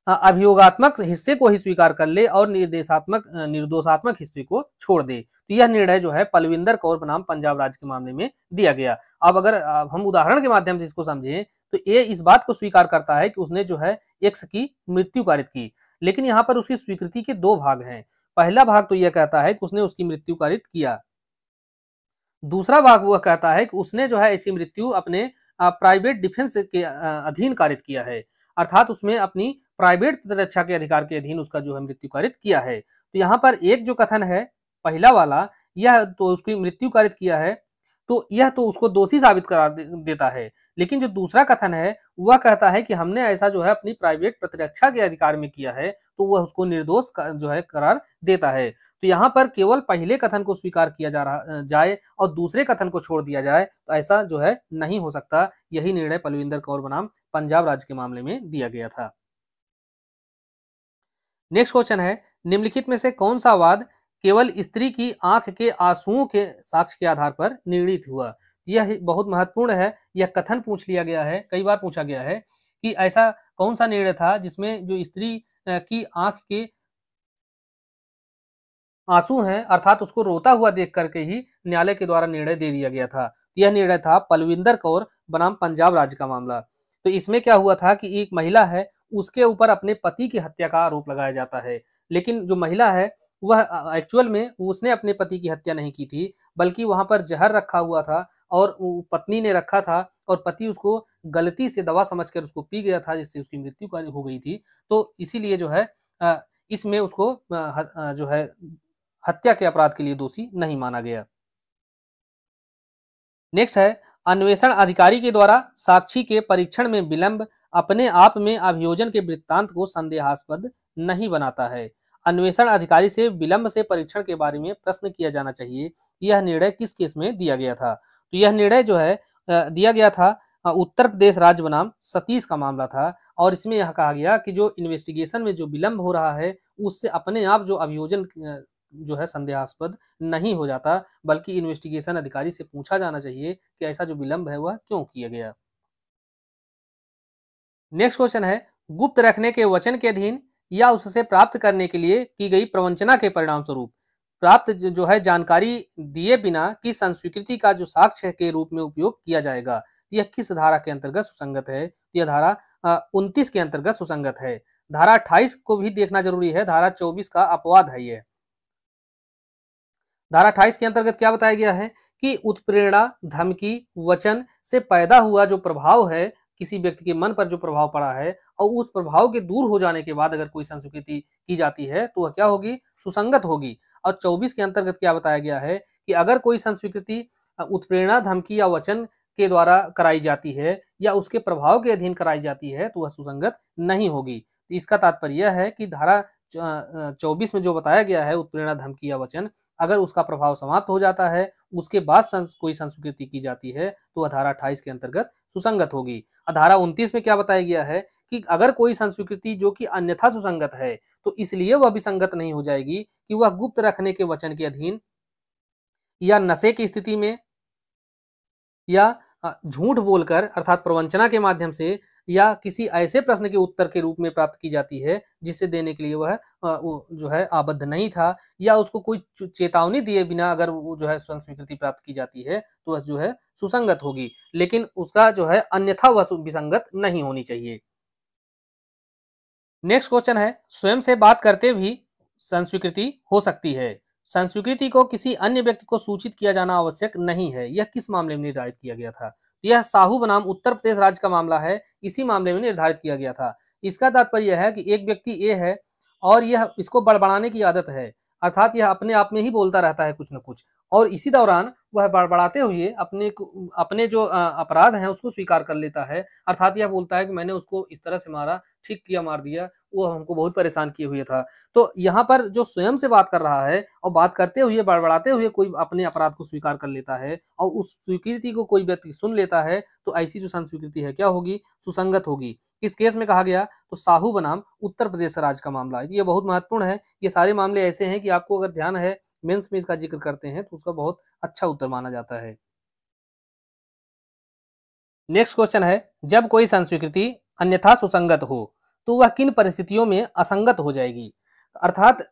Speaker 1: अभियोगात्मक हिस्से को ही स्वीकार कर ले और निर्देशात्मक निर्दोषात्मक हिस्से को छोड़ दे तो यह निर्णय जो है पलविंदर कौर बनाम पंजाब राज्य के मामले में दिया गया अब अगर हम उदाहरण के माध्यम से इसको समझें तो ये इस बात को स्वीकार करता है कि उसने जो है एक्स की मृत्यु कारित की लेकिन यहाँ पर उसकी स्वीकृति के दो भाग हैं पहला भाग तो यह कहता है कि उसने उसकी मृत्यु कारित किया दूसरा भाग वह कहता है कि उसने जो है ऐसी मृत्यु अपने प्राइवेट डिफेंस के अधीन कारित किया है अर्थात उसमें अपनी प्राइवेट प्रतिरक्षा के अधिकार के अधीन उसका जो है मृत्यु कारित किया है तो यहाँ पर एक जो कथन है पहला वाला यह तो उसकी मृत्यु कारित किया है तो यह तो उसको दोषी साबित करा देता है लेकिन जो दूसरा कथन है वह कहता है कि हमने ऐसा जो है अपनी प्राइवेट प्रतिरक्षा के अधिकार में किया है तो वह उसको निर्दोष जो है करार देता है तो यहाँ पर केवल पहले कथन को स्वीकार किया जा रहा जाए और दूसरे कथन को छोड़ दिया जाए तो ऐसा जो है नहीं हो सकता यही निर्णय पलविंदर कौर बनाम पंजाब राज्य के मामले में दिया गया था नेक्स्ट क्वेश्चन है निम्नलिखित में से कौन सा वाद केवल स्त्री की आंख के आंसुओं के साक्ष्य के आधार पर निर्णित हुआ यह बहुत महत्वपूर्ण है यह कथन पूछ लिया गया है कई बार पूछा गया है कि ऐसा कौन सा निर्णय था जिसमें जो स्त्री की आंख के आंसू हैं अर्थात उसको रोता हुआ देख करके ही न्यायालय के द्वारा निर्णय दे दिया गया था तो यह निर्णय था पलविंदर कौर बनाम पंजाब राज्य का मामला तो इसमें क्या हुआ था कि एक महिला है उसके ऊपर अपने पति की हत्या का आरोप लगाया जाता है लेकिन जो महिला है वह एक्चुअल में उसने अपने पति की हत्या नहीं की थी बल्कि वहां पर जहर रखा हुआ था और पत्नी ने रखा था और पति उसको गलती से दवा समझकर उसको पी गया था जिससे उसकी मृत्यु हो गई थी तो इसीलिए जो है इसमें उसको जो है हत्या के अपराध के लिए दोषी नहीं माना गया नेक्स्ट है अन्वेषण अधिकारी के द्वारा साक्षी के परीक्षण में विलंब अपने आप में अभियोजन के वृत्तांत को संदेहास्पद नहीं बनाता है अन्वेषण अधिकारी से विलंब से परीक्षण के बारे में प्रश्न किया जाना चाहिए यह निर्णय किस केस में दिया गया था तो यह निर्णय जो है दिया गया था उत्तर प्रदेश राज्य बनाम सतीश का मामला था और इसमें यह कहा गया कि जो इन्वेस्टिगेशन में जो विलंब हो रहा है उससे अपने आप जो अभियोजन जो है संदेहास्पद नहीं हो जाता बल्कि इन्वेस्टिगेशन अधिकारी से पूछा जाना चाहिए कि ऐसा जो विलंब है वह क्यों किया गया नेक्स्ट क्वेश्चन है गुप्त रखने के वचन के अधीन या उससे प्राप्त करने के लिए की गई प्रवंचना के परिणाम स्वरूप प्राप्त जो है जानकारी दिए बिना किस संस्वीकृति का जो साक्ष्य के रूप में उपयोग किया जाएगा यह किस धारा के अंतर्गत सुसंगत है यह धारा उनतीस के अंतर्गत सुसंगत है धारा अट्ठाईस को भी देखना जरूरी है धारा चौबीस का अपवाद है यह धारा अठाईस के अंतर्गत क्या बताया गया है कि उत्प्रेरणा धमकी वचन से पैदा हुआ जो प्रभाव है किसी व्यक्ति के मन पर जो प्रभाव पड़ा है और उस प्रभाव के दूर हो जाने के बाद अगर कोई संस्कृति की जाती है तो वह क्या होगी सुसंगत होगी और 24 के अंतर्गत क्या बताया गया है कि अगर कोई संस्कृति उत्प्रेरणा धमकी या वचन के द्वारा कराई जाती है या उसके प्रभाव के अधीन कराई जाती है तो वह सुसंगत नहीं होगी इसका तात्पर्य है कि धारा चौबीस में जो बताया गया है उत्प्रेरणा धमकी या वचन अगर उसका प्रभाव समाप्त हो जाता है उसके बाद संस, कोई संस्कृति की जाती है तो अधारा अट्ठाईस के अंतर्गत सुसंगत होगी अधारा उन्तीस में क्या बताया गया है कि अगर कोई संस्कृति जो कि अन्यथा सुसंगत है तो इसलिए वह विसंगत नहीं हो जाएगी कि वह गुप्त रखने के वचन के अधीन या नशे की स्थिति में या झूठ बोलकर अर्थात प्रवंचना के माध्यम से या किसी ऐसे प्रश्न के उत्तर के रूप में प्राप्त की जाती है जिसे देने के लिए वह जो है आबद्ध नहीं था या उसको कोई चेतावनी दिए बिना अगर वो जो है स्वयं स्वीकृति प्राप्त की जाती है तो वह जो है सुसंगत होगी लेकिन उसका जो है अन्यथा वह विसंगत नहीं होनी चाहिए नेक्स्ट क्वेश्चन है स्वयं से बात करते भी संस्वीकृति हो सकती है संस्वीकृति को किसी अन्य व्यक्ति को सूचित किया जाना आवश्यक नहीं है यह किस मामले में निर्धारित किया गया था यह साहू बनाम उत्तर प्रदेश राज्य का मामला है इसी मामले में निर्धारित किया गया था इसका तात्पर्य है कि एक व्यक्ति ए है और यह इसको बड़बड़ाने की आदत है अर्थात यह अपने आप में ही बोलता रहता है कुछ न कुछ और इसी दौरान वह बड़बड़ाते हुए अपने अपने जो अपराध हैं उसको स्वीकार कर लेता है अर्थात यह बोलता है कि मैंने उसको इस तरह से मारा ठीक किया मार दिया वो हमको बहुत परेशान किए हुए था तो यहाँ पर जो स्वयं से बात कर रहा है और बात करते हुए बड़बड़ाते हुए कोई अपने अपराध को स्वीकार कर लेता है और उस स्वीकृति को कोई व्यक्ति सुन लेता है तो ऐसी जो संस्वीकृति है क्या होगी सुसंगत होगी इस केस में कहा गया तो साहू बनाम उत्तर प्रदेश राज्य का मामला ये बहुत महत्वपूर्ण है ये सारे मामले ऐसे हैं कि आपको अगर ध्यान है मेंस में इसका जिक्र करते हैं तो उसका बहुत अच्छा उत्तर माना जाता है नेक्स्ट क्वेश्चन है जब कोई संस्वीकृति अन्यथा सुसंगत हो तो वह किन परिस्थितियों में असंगत हो जाएगी अर्थात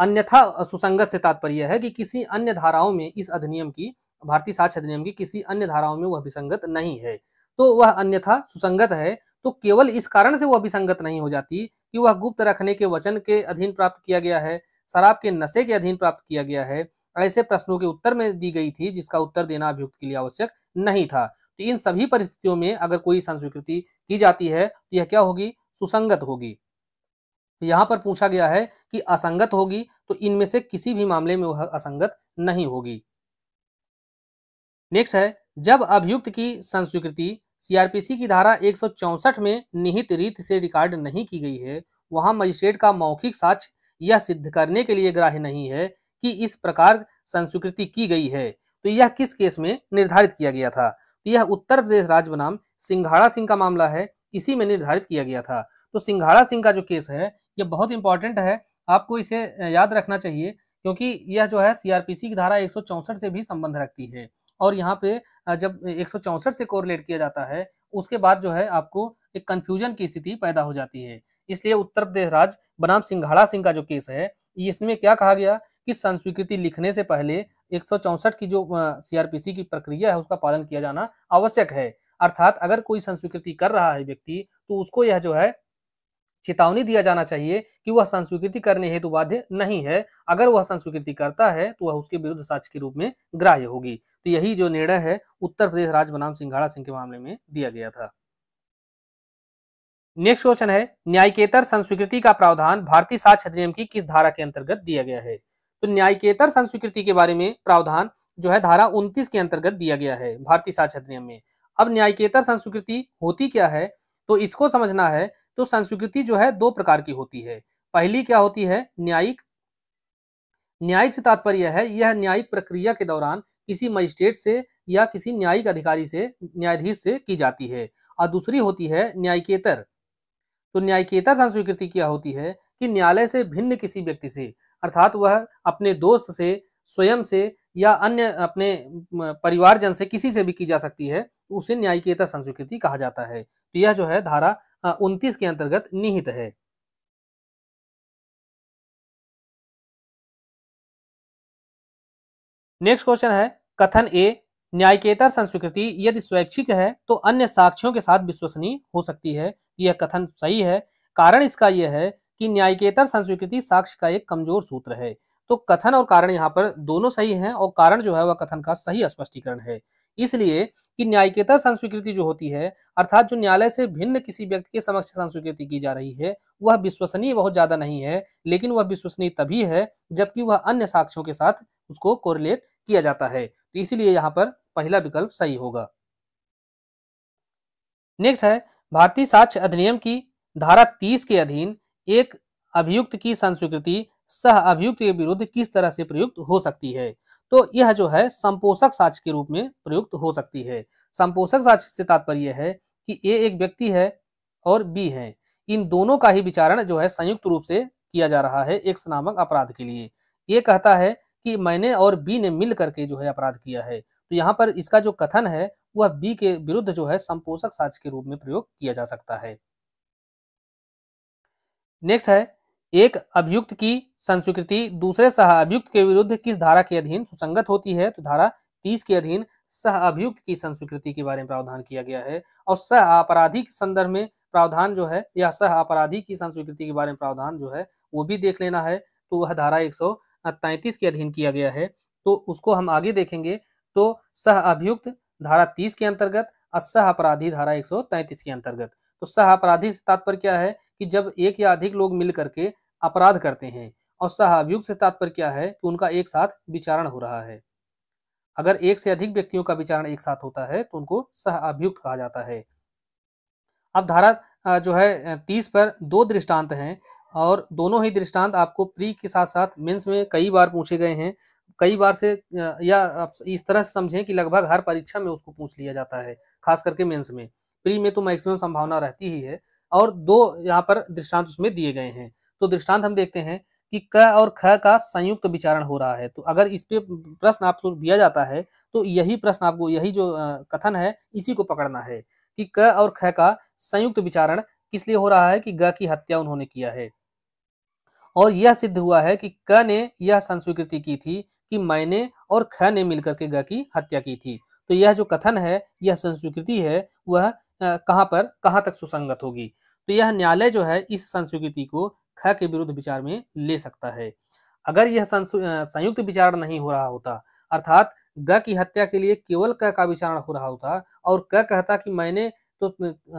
Speaker 1: अन्यथा सुसंगत से तात्पर्य है कि किसी अन्य धाराओं में इस अधिनियम की भारतीय साक्ष्य अधिनियम की किसी अन्य धाराओं में वह विसंगत नहीं है तो वह अन्यथा सुसंगत है तो केवल इस कारण से वह विसंगत नहीं हो जाती कि वह गुप्त रखने के वचन के अधीन प्राप्त किया गया है शराब के नशे के अधीन प्राप्त किया गया है ऐसे प्रश्नों के उत्तर में दी गई थी जिसका उत्तर देना अभियुक्त के लिए आवश्यक नहीं था तो इन सभी परिस्थितियों में अगर कोई संस्वीकृति की जाती है तो यह क्या होगी सुसंगत होगी यहाँ पर पूछा गया है कि असंगत होगी तो इनमें से किसी भी मामले में वह असंगत नहीं होगी नेक्स्ट है जब अभियुक्त की संस्वीकृति सीआरपीसी की धारा एक में निहित रीत से रिकॉर्ड नहीं की गई है वहां मजिस्ट्रेट का मौखिक साक्ष्य यह सिद्ध करने के लिए ग्राह्य नहीं है कि इस प्रकार संस्वीकृति की गई है तो यह किस केस में निर्धारित किया गया था तो यह उत्तर प्रदेश राज्य बनाम सिंघाड़ा सिंह का मामला है इसी में निर्धारित किया गया था तो सिंघाड़ा सिंह का जो केस है यह बहुत इंपॉर्टेंट है आपको इसे याद रखना चाहिए क्योंकि यह जो है सीआरपीसी की धारा एक से भी संबंध रखती है और यहाँ पे जब एक से कोरिलेट किया जाता है उसके बाद जो है आपको एक कन्फ्यूजन की स्थिति पैदा हो जाती है इसलिए उत्तर प्रदेश राज्य बनाम सिंघाड़ा सिंह का जो केस है इसमें क्या कहा गया कि संस्वीकृति लिखने से पहले एक की जो सीआरपीसी की प्रक्रिया है उसका पालन किया जाना आवश्यक है अर्थात अगर कोई संस्वीकृति कर रहा है व्यक्ति तो उसको यह जो है चेतावनी दिया जाना चाहिए कि वह संस्वीकृति करने हेतु बाध्य नहीं है अगर वह संस्वीकृति करता है तो वह उसके विरुद्ध साक्ष के रूप में ग्राह्य होगी तो यही जो निर्णय है उत्तर प्रदेश राज्य बनाम सिंघाड़ा सिंह के मामले में दिया गया था नेक्स्ट क्वेश्चन है न्यायिकेतर संस्वीकृति का प्रावधान भारतीय साक्ष्य अधिनियम की किस धारा के अंतर्गत दिया गया है तो न्यायिकेतर संस्वीकृति के बारे में प्रावधान जो है धारा 29 के अंतर्गत दिया गया है भारतीय साक्ष्य अधिनियम में अब न्यायिकेतर संस्वीकृति होती क्या है तो इसको समझना है तो संस्वीकृति जो है दो प्रकार की होती है पहली क्या होती है न्यायिक न्यायिक से तात्पर्य है यह न्यायिक प्रक्रिया के दौरान किसी मजिस्ट्रेट से या किसी न्यायिक अधिकारी से न्यायाधीश से की जाती है और दूसरी होती है न्यायिकेतर तो न्यायिकेता संस्वीकृति क्या होती है कि न्यायालय से भिन्न किसी व्यक्ति से अर्थात वह अपने दोस्त से स्वयं से या अन्य अपने परिवारजन से किसी से भी की जा सकती है उसे न्यायिकेता संस्वीकृति कहा जाता है तो यह जो है धारा उनतीस के अंतर्गत निहित है नेक्स्ट क्वेश्चन है कथन ए न्यायिकेतर संस्वीकृति यदि स्वैच्छिक है तो अन्य साक्ष्यों के साथ विश्वसनीय हो सकती है कि यह कथन सही है कारण इसका यह है कि न्यायिकेतर संस्वीकृति साक्ष्य का एक कमजोर सूत्र है तो कथन और कारण यहाँ पर दोनों सही हैं और कारण जो है वह कथन का सही स्पष्टीकरण है इसलिए कि न्यायिकेतर संस्वीकृति जो होती है अर्थात जो न्यायालय से भिन्न किसी व्यक्ति के समक्ष संस्वीकृति की जा रही है वह विश्वसनीय बहुत ज्यादा नहीं है लेकिन वह विश्वसनीय तभी है जबकि वह अन्य साक्ष्यों के साथ उसको कोरिलेट किया जाता है तो इसीलिए यहाँ पर पहला विकल्प सही होगा नेक्स्ट है भारतीय साक्ष्य अधिनियम की धारा 30 के अधीन एक अभियुक्त की संस्वीकृति सह अभियुक्त के विरुद्ध किस तरह से प्रयुक्त हो सकती है तो यह जो है संपोषक साक्ष्य के रूप में प्रयुक्त हो सकती है संपोषक साक्ष्य से तात्पर्य है कि ए एक व्यक्ति है और बी है इन दोनों का ही विचारण जो है संयुक्त रूप से किया जा रहा है एक नामक अपराध के लिए ये कहता है कि मैंने और बी ने मिल करके जो है अपराध किया है तो यहाँ पर इसका जो कथन है वह बी के विरुद्ध जो है संपोषक साक्ष के रूप में प्रयोग किया जा सकता है नेक्स्ट है एक अभियुक्त की संस्वीकृति दूसरे सह अभियुक्त के विरुद्ध किस धारा के अधीन सुसंगत होती है तो धारा तीस के अधीन सह अभियुक्त की संस्वीकृति के बारे में प्रावधान किया गया है और सह अपराधी के संदर्भ में प्रावधान जो है या सह अपराधी की संस्वीकृति के बारे में प्रावधान जो है वो भी देख लेना है तो वह धारा एक के अधीन किया गया है तो उसको हम आगे देखेंगे तो सह अभियुक्त धारा तीस के अंतर्गत और सह अपराधी धारा एक के अंतर्गत तो सह अपराधी से तात्पर्य क्या है कि जब एक या अधिक लोग मिल करके अपराध करते हैं और सह अभियुक्त से तात्पर्य क्या है कि उनका एक साथ विचारण हो रहा है अगर एक से अधिक व्यक्तियों का विचारण एक साथ होता है तो उनको सह अभियुक्त कहा जाता है अब धारा जो है तीस पर दो दृष्टांत हैं और दोनों ही दृष्टांत आपको प्री के साथ साथ मेंस में कई बार पूछे गए हैं कई बार से या आप इस तरह से समझें कि लगभग हर परीक्षा में उसको पूछ लिया जाता है खास करके मेंस में प्री में तो मैक्सिमम संभावना रहती ही है और दो यहाँ पर दृष्टांत उसमें दिए गए हैं तो दृष्टांत हम देखते हैं कि क और ख का संयुक्त विचारण हो रहा है तो अगर इस पे प्रश्न आपको दिया जाता है तो यही प्रश्न आपको यही जो कथन है इसी को पकड़ना है कि क और ख का संयुक्त विचारण किस लिए हो रहा है कि ग की हत्या उन्होंने किया है और यह सिद्ध हुआ है कि क ने यह संस्वीकृति की थी कि मैंने और ख ने मिलकर के ग की हत्या की थी तो यह जो कथन है यह संस्वीकृति है वह कहाँ पर कहाँ तक सुसंगत होगी तो यह न्यायालय जो है इस संस्वीकृति को ख के विरुद्ध विचार में ले सकता है अगर यह संयुक्त विचारण नहीं हो रहा होता अर्थात ग की हत्या के लिए केवल क का विचारण हो रहा होता और क कहता कि मैंने तो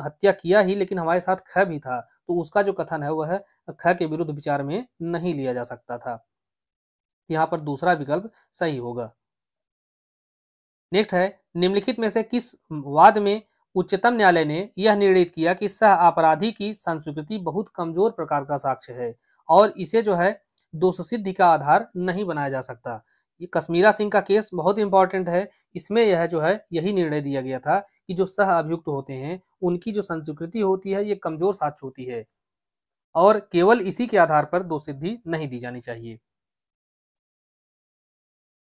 Speaker 1: हत्या किया ही लेकिन हमारे साथ ख भी था तो उसका जो कथन है वह ख के विरुद्ध विचार में नहीं लिया जा सकता था यहाँ पर दूसरा विकल्प सही होगा नेक्स्ट है निम्नलिखित में से किस वाद में उच्चतम न्यायालय ने यह निर्णय किया कि सह अपराधी की संस्कृति बहुत कमजोर प्रकार का साक्ष्य है और इसे जो है दोष सिद्धि का आधार नहीं बनाया जा सकता ये कश्मीरा सिंह का केस बहुत इंपॉर्टेंट है इसमें यह जो है यही निर्णय दिया गया था कि जो सह अभियुक्त होते हैं उनकी जो संस्कृति होती है ये कमजोर साक्ष होती है और केवल इसी के आधार पर दो सिद्धि नहीं दी जानी चाहिए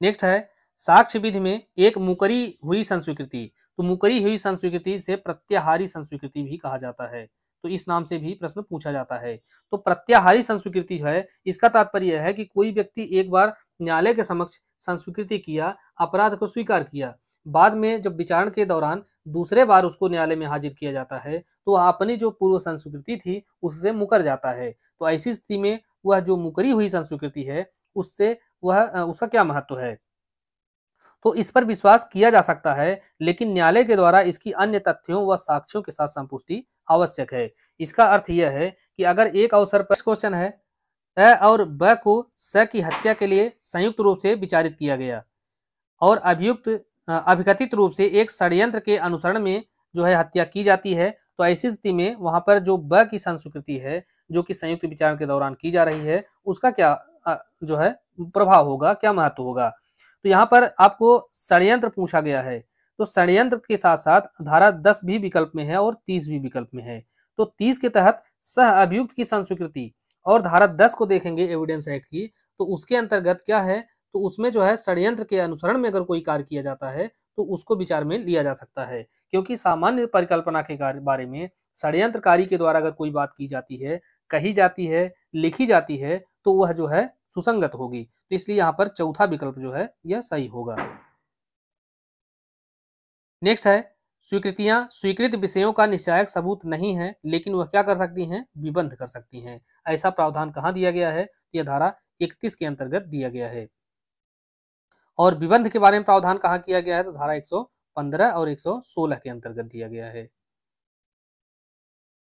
Speaker 1: नेक्स्ट है साक्ष्य विधि में एक मुकरी हुई संस्वीकृति तो मुकरी हुई संस्वीकृति से प्रत्याहारी संस्वीकृति भी कहा जाता है तो इस नाम से भी प्रश्न पूछा जाता है तो प्रत्याहारी संस्वीकृति है इसका तात्पर्य है कि कोई व्यक्ति एक बार न्यायालय के समक्ष संस्वीकृति किया अपराध को स्वीकार किया बाद में जब विचारण के दौरान दूसरे बार उसको न्यायालय में हाजिर किया जाता है तो अपनी जो पूर्व संस्कृति थी उससे मुकर जाता है तो ऐसी स्थिति में वह जो मुकरी हुई संस्कृति है उससे वह उसका क्या महत्व है तो इस पर विश्वास किया जा सकता है लेकिन न्यायालय के द्वारा इसकी अन्य तथ्यों व साक्ष्यों के साथ संपुष्टि आवश्यक है इसका अर्थ यह है कि अगर एक अवसर पर क्वेश्चन है अ और ब को स की हत्या के लिए संयुक्त रूप से विचारित किया गया और अभियुक्त अभिकथित रूप से एक षडयंत्र के अनुसरण में जो है हत्या की जाती है तो ऐसी स्थिति में वहां पर जो ब की संस्कृति है जो कि संयुक्त विचार के दौरान की जा रही है उसका क्या जो है प्रभाव होगा क्या महत्व होगा तो यहाँ पर आपको षडयंत्र पूछा गया है तो षडयंत्र के साथ साथ धारा दस भी विकल्प में है और तीस भी विकल्प में है तो तीस के तहत सह अभियुक्त की संस्वीकृति और धारा दस को देखेंगे एविडेंस एक्ट की तो उसके अंतर्गत क्या है तो उसमें जो है षड्यंत्र के अनुसरण में अगर कोई कार्य किया जाता है तो उसको विचार में लिया जा सकता है क्योंकि सामान्य परिकल्पना के बारे में षडयंत्रकारी के द्वारा अगर कोई बात की जाती है कही जाती है लिखी जाती है तो वह जो है सुसंगत होगी तो इसलिए यहाँ पर चौथा विकल्प जो है यह सही होगा नेक्स्ट है स्वीकृतियां स्वीकृत विषयों का निश्चायक सबूत नहीं है लेकिन वह क्या कर सकती हैं विबंध कर सकती हैं ऐसा प्रावधान कहाँ दिया गया है यह धारा 31 के अंतर्गत दिया गया है और विबंध के बारे में प्रावधान कहा किया गया है तो धारा 115 और 116 के अंतर्गत दिया गया है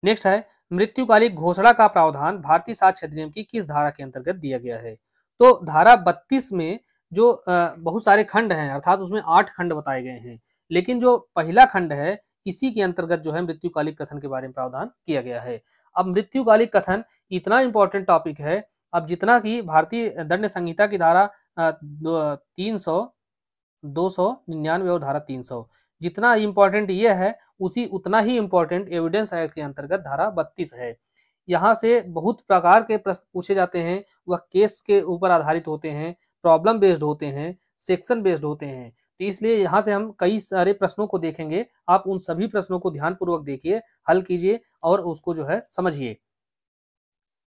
Speaker 1: नेक्स्ट है मृत्युकालिक घोषणा का प्रावधान भारतीय साक्ष्य अधिनियम की किस धारा के अंतर्गत दिया गया है तो धारा बत्तीस में जो बहुत सारे खंड हैं अर्थात उसमें आठ खंड बताए गए हैं लेकिन जो पहला खंड है इसी के अंतर्गत जो है मृत्युकालिक कथन के बारे में प्रावधान किया गया है अब मृत्युकालिक कथन इतना इंपॉर्टेंट टॉपिक है अब जितना कि भारतीय दंड संहिता की धारा तीन सौ दो सौ निन्यानवे और धारा तीन सौ जितना इम्पोर्टेंट ये है उसी उतना ही इम्पोर्टेंट एविडेंस एक्ट के अंतर्गत धारा बत्तीस है यहाँ से बहुत प्रकार के प्रश्न पूछे जाते हैं वह केस के ऊपर आधारित होते हैं प्रॉब्लम बेस्ड होते हैं सेक्शन बेस्ड होते हैं तो इसलिए यहाँ से हम कई सारे प्रश्नों को देखेंगे आप उन सभी प्रश्नों को ध्यानपूर्वक देखिए हल कीजिए और उसको जो है समझिए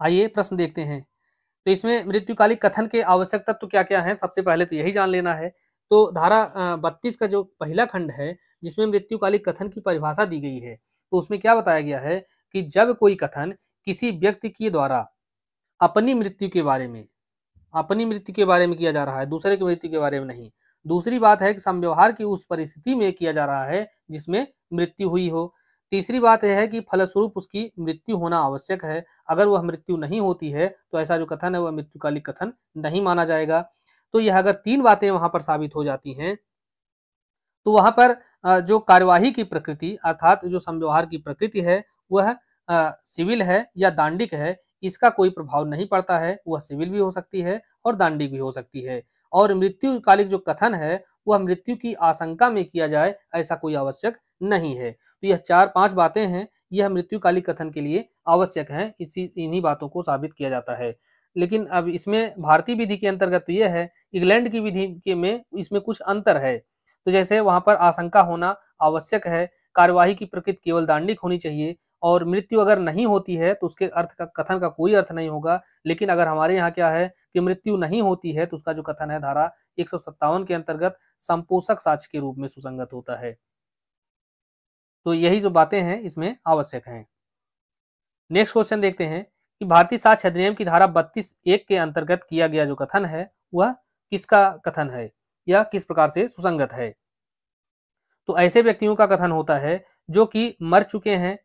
Speaker 1: आइए प्रश्न देखते हैं तो इसमें मृत्युकालिक कथन के आवश्यक तत्व तो क्या क्या है सबसे पहले तो यही जान लेना है तो धारा बत्तीस का जो पहला खंड है जिसमें मृत्युकालिक कथन की परिभाषा दी गई है तो उसमें क्या बताया गया है कि जब कोई कथन किसी व्यक्ति के द्वारा अपनी मृत्यु के बारे में अपनी मृत्यु के बारे में किया जा रहा है दूसरे की मृत्यु के बारे में नहीं दूसरी बात है कि संव्यवहार की उस परिस्थिति में किया जा रहा है जिसमें मृत्यु हुई हो तीसरी बात यह है कि फलस्वरूप उसकी मृत्यु होना आवश्यक है अगर वह मृत्यु नहीं होती है तो ऐसा जो कथन है वह मृत्युकालिक कथन नहीं माना जाएगा तो यह अगर तीन बातें वहां पर साबित हो जाती हैं तो वहां पर जो कार्यवाही की प्रकृति अर्थात जो समव्यवहार की प्रकृति है वह सिविल है या दांडिक है इसका कोई प्रभाव नहीं पड़ता है वह सिविल भी हो सकती है और दांडिक भी हो सकती है और मृत्युकालिक जो कथन है वह मृत्यु की आशंका में किया जाए ऐसा कोई आवश्यक नहीं है तो यह चार पांच बातें हैं यह मृत्युकालिक कथन के लिए आवश्यक हैं इसी इन्हीं बातों को साबित किया जाता है लेकिन अब इसमें भारतीय विधि के अंतर्गत यह है इंग्लैंड की विधि के में इसमें कुछ अंतर है तो जैसे वहां पर आशंका होना आवश्यक है कार्यवाही की प्रकृति केवल दांडिक होनी चाहिए और मृत्यु अगर नहीं होती है तो उसके अर्थ का कथन का कोई अर्थ नहीं होगा लेकिन अगर हमारे यहाँ क्या है कि मृत्यु नहीं होती है तो उसका जो कथन है धारा एक के अंतर्गत संपोषक साक्ष के रूप में सुसंगत होता है तो यही जो बातें हैं इसमें आवश्यक हैं नेक्स्ट क्वेश्चन देखते हैं कि भारतीय साक्ष अधिनियम की धारा बत्तीस एक के अंतर्गत किया गया जो कथन है वह किसका कथन है या किस प्रकार से सुसंगत है तो ऐसे व्यक्तियों का कथन होता है जो कि मर चुके हैं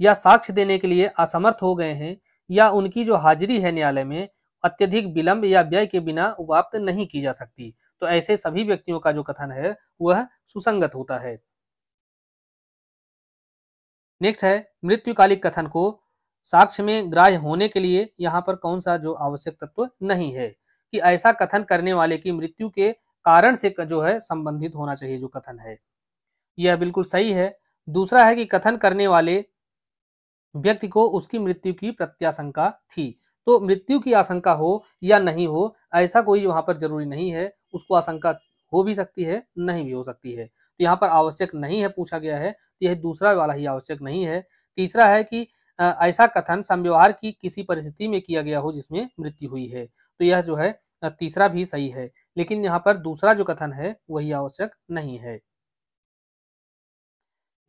Speaker 1: या साक्ष्य देने के लिए असमर्थ हो गए हैं या उनकी जो हाजिरी है न्यायालय में अत्यधिक विलंब या व्यय के बिना उपाप्त नहीं की जा सकती तो ऐसे सभी व्यक्तियों का जो कथन है वह सुसंगत होता है नेक्स्ट है मृत्युकालिक कथन को साक्ष्य में ग्राह्य होने के लिए यहाँ पर कौन सा जो आवश्यक तत्व नहीं है कि ऐसा कथन करने वाले की मृत्यु के कारण से जो है संबंधित होना चाहिए जो कथन है यह बिल्कुल सही है दूसरा है कि कथन करने वाले व्यक्ति को उसकी मृत्यु की प्रत्याशंका थी तो मृत्यु की आशंका हो या नहीं हो ऐसा कोई वहां पर जरूरी नहीं है उसको आशंका हो भी सकती है नहीं भी हो सकती है तो यहाँ पर आवश्यक नहीं है पूछा गया है तो यह दूसरा वाला ही आवश्यक नहीं है तीसरा है कि ऐसा कथन संव्यवहार की किसी परिस्थिति में किया गया हो जिसमें मृत्यु हुई है तो यह जो है तीसरा भी सही है लेकिन यहाँ पर दूसरा जो कथन है वही आवश्यक नहीं है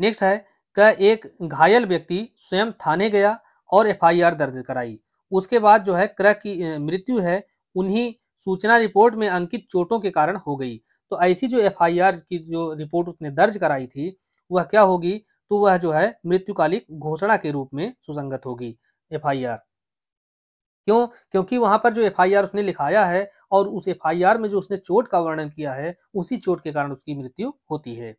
Speaker 1: नेक्स्ट है का एक घायल व्यक्ति स्वयं थाने गया और एफआईआर दर्ज कराई उसके बाद जो है क्रह की मृत्यु है उन्हीं सूचना रिपोर्ट में अंकित चोटों के कारण हो गई तो ऐसी जो एफआईआर की जो रिपोर्ट उसने दर्ज कराई थी वह क्या होगी तो वह जो है मृत्युकालिक घोषणा के रूप में सुसंगत होगी एफ क्यों क्योंकि वहां पर जो एफ उसने लिखाया है और उस एफ में जो उसने चोट का वर्णन किया है उसी चोट के कारण उसकी मृत्यु होती है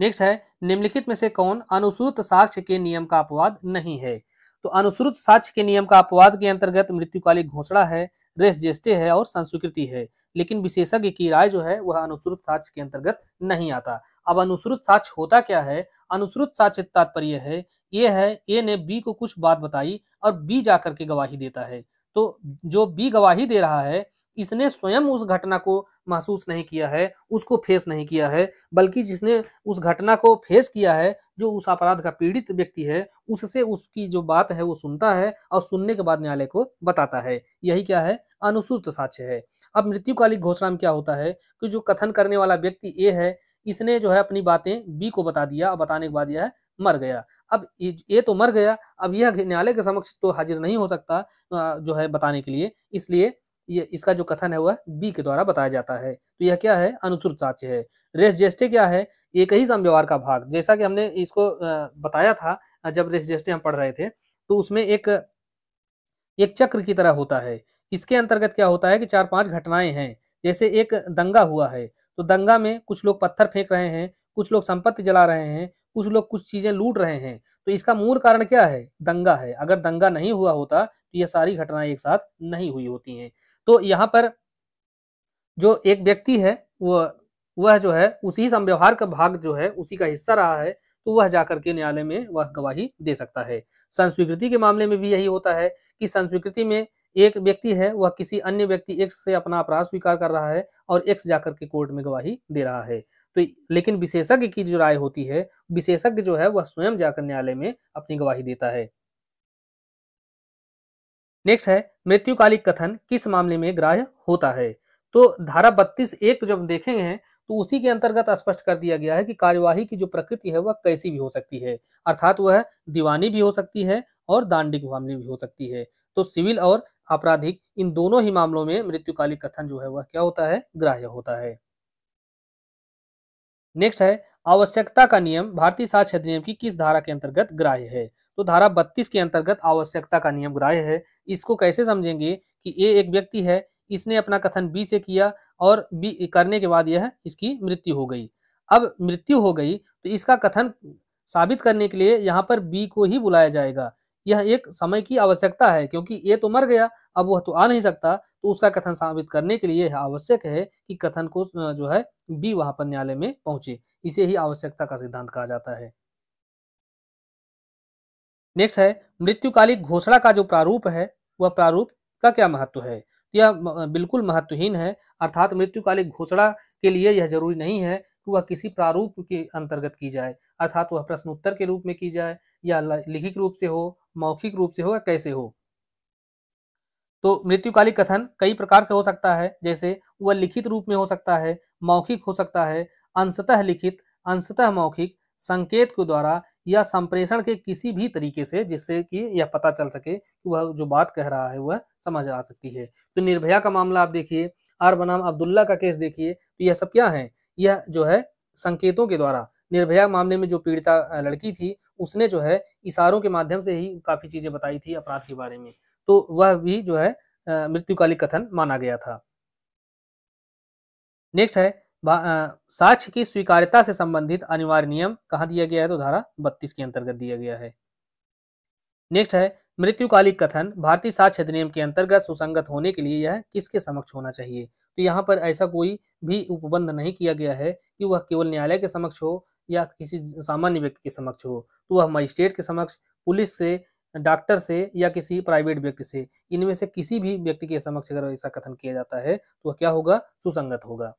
Speaker 1: नेक्स्ट है निम्नलिखित में से कौन अनुसूत साक्ष्य के नियम का अपवाद नहीं है तो अनुसूत साक्ष्य के नियम का अपवाद के अंतर्गत मृत्युकालिक घोषणा है रेस जेस्टे है और संस्वीकृति है लेकिन विशेषज्ञ की राय जो है वह अनुसूत साक्ष्य के अंतर्गत नहीं आता अब अनुसूत साक्ष्य होता क्या है अनुसूत साक्ष्य तात्पर्य है ये है ए ने बी को कुछ बात बताई और बी जाकर के गवाही देता है तो जो बी गवाही दे रहा है इसने स्वयं उस घटना को महसूस नहीं किया है उसको फेस नहीं किया है बल्कि जिसने उस घटना को फेस किया है जो उस अपराध का पीड़ित व्यक्ति है उससे उसकी जो बात है वो सुनता है और सुनने के बाद न्यायालय को बताता है यही क्या है अनुसूचित साक्ष्य है अब मृत्युकालिक घोषणा में क्या होता है कि जो कथन करने वाला व्यक्ति ए है इसने जो है अपनी बातें बी को बता दिया और बताने के बाद यह मर गया अब ये तो मर गया अब यह न्यायालय के समक्ष तो हाजिर नहीं हो सकता जो है बताने के लिए इसलिए ये इसका जो कथन है वह बी के द्वारा बताया जाता है तो यह क्या है अनुसूर साक्ष्य है रेस जेस्टे क्या है एक ही समव्यवहार का भाग जैसा कि हमने इसको बताया था जब रेस जेस्टे हम पढ़ रहे थे तो उसमें एक एक चक्र की तरह होता है इसके अंतर्गत क्या होता है कि चार पांच घटनाएं हैं जैसे एक दंगा हुआ है तो दंगा में कुछ लोग पत्थर फेंक रहे हैं कुछ लोग संपत्ति जला रहे हैं कुछ लोग कुछ चीजें लूट रहे हैं तो इसका मूल कारण क्या है दंगा है अगर दंगा नहीं हुआ होता तो ये सारी घटनाएं एक साथ नहीं हुई होती हैं तो यहाँ पर जो एक व्यक्ति है वह वह जो है उसी संव्यवहार का भाग जो है उसी का हिस्सा रहा है तो वह जाकर के न्यायालय में वह गवाही दे सकता है संस्वीकृति के मामले में भी यही होता है कि संस्वीकृति में एक व्यक्ति है वह किसी अन्य व्यक्ति एक्स से अपना अपराध स्वीकार कर रहा है और एक्स जाकर के कोर्ट में गवाही दे रहा है तो लेकिन विशेषज्ञ की जो राय होती है विशेषज्ञ जो है वह स्वयं जाकर न्यायालय में अपनी गवाही देता है नेक्स्ट है मृत्युकालिक कथन किस मामले में ग्राह्य होता है तो धारा बत्तीस एक जब देखेंगे तो उसी के अंतर्गत स्पष्ट कर दिया गया है कि कार्यवाही की जो प्रकृति है वह कैसी भी हो सकती है अर्थात वह दीवानी भी हो सकती है और दांडिक मामले भी हो सकती है तो सिविल और आपराधिक इन दोनों ही मामलों में मृत्युकालिक कथन जो है वह क्या होता है ग्राह्य होता है नेक्स्ट है आवश्यकता का नियम भारतीय साक्ष्य अधिनियम की किस धारा के अंतर्गत ग्राह्य है तो धारा बत्तीस के अंतर्गत आवश्यकता का नियम ग्राह्य है इसको कैसे समझेंगे कि ए एक व्यक्ति है इसने अपना कथन बी से किया और बी करने के बाद यह इसकी मृत्यु हो गई अब मृत्यु हो गई तो इसका कथन साबित करने के लिए यहाँ पर बी को ही बुलाया जाएगा यह एक समय की आवश्यकता है क्योंकि ए तो मर गया अब वह तो आ नहीं सकता तो उसका कथन साबित करने के लिए यह आवश्यक है कि कथन को जो है बी वहां पर न्यायालय में पहुंचे इसे ही आवश्यकता का सिद्धांत कहा जाता है नेक्स्ट है मृत्युकालिक घोषणा का जो प्रारूप है वह प्रारूप का क्या महत्व है तो यह बिल्कुल महत्वहीन है अर्थात मृत्युकालिक घोषणा के लिए यह जरूरी नहीं है कि वह किसी प्रारूप के अंतर्गत की जाए अर्थात वह प्रश्न उत्तर के रूप में की जाए या लिखित रूप से हो मौखिक रूप से हो या कैसे हो तो मृत्युकालिक कथन कई प्रकार से हो सकता है जैसे वह लिखित रूप में हो सकता है मौखिक हो सकता है अंशतः लिखित अंशतः मौखिक संकेत के द्वारा या संप्रेषण के किसी भी तरीके से जिससे कि यह पता चल सके कि वह जो बात कह रहा है वह समझ आ सकती है तो निर्भया का मामला आप देखिए आर बनाम अब्दुल्ला का केस देखिए तो यह सब क्या है यह जो है संकेतों के द्वारा निर्भया मामले में जो पीड़िता लड़की थी उसने जो है इशारों के माध्यम से ही काफी चीजें बताई थी अपराध के बारे में तो वह भी जो है मृत्युकालिक कथन माना गया था नेक्स्ट है साक्ष्य की स्वीकार्यता से संबंधित अनिवार्य नियम कहा दिया गया है तो धारा बत्तीस के अंतर्गत दिया गया है नेक्स्ट है मृत्युकालिक कथन भारतीय साक्ष्य अधिनियम के अंतर्गत सुसंगत होने के लिए यह किसके समक्ष होना चाहिए तो यहाँ पर ऐसा कोई भी उपबंध नहीं किया गया है कि वह केवल न्यायालय के समक्ष हो या किसी सामान्य व्यक्ति के समक्ष हो तो वह मजिस्ट्रेट के समक्ष पुलिस से डॉक्टर से या किसी प्राइवेट व्यक्ति से इनमें से किसी भी व्यक्ति के समक्ष अगर ऐसा कथन किया जाता है तो वह क्या होगा सुसंगत होगा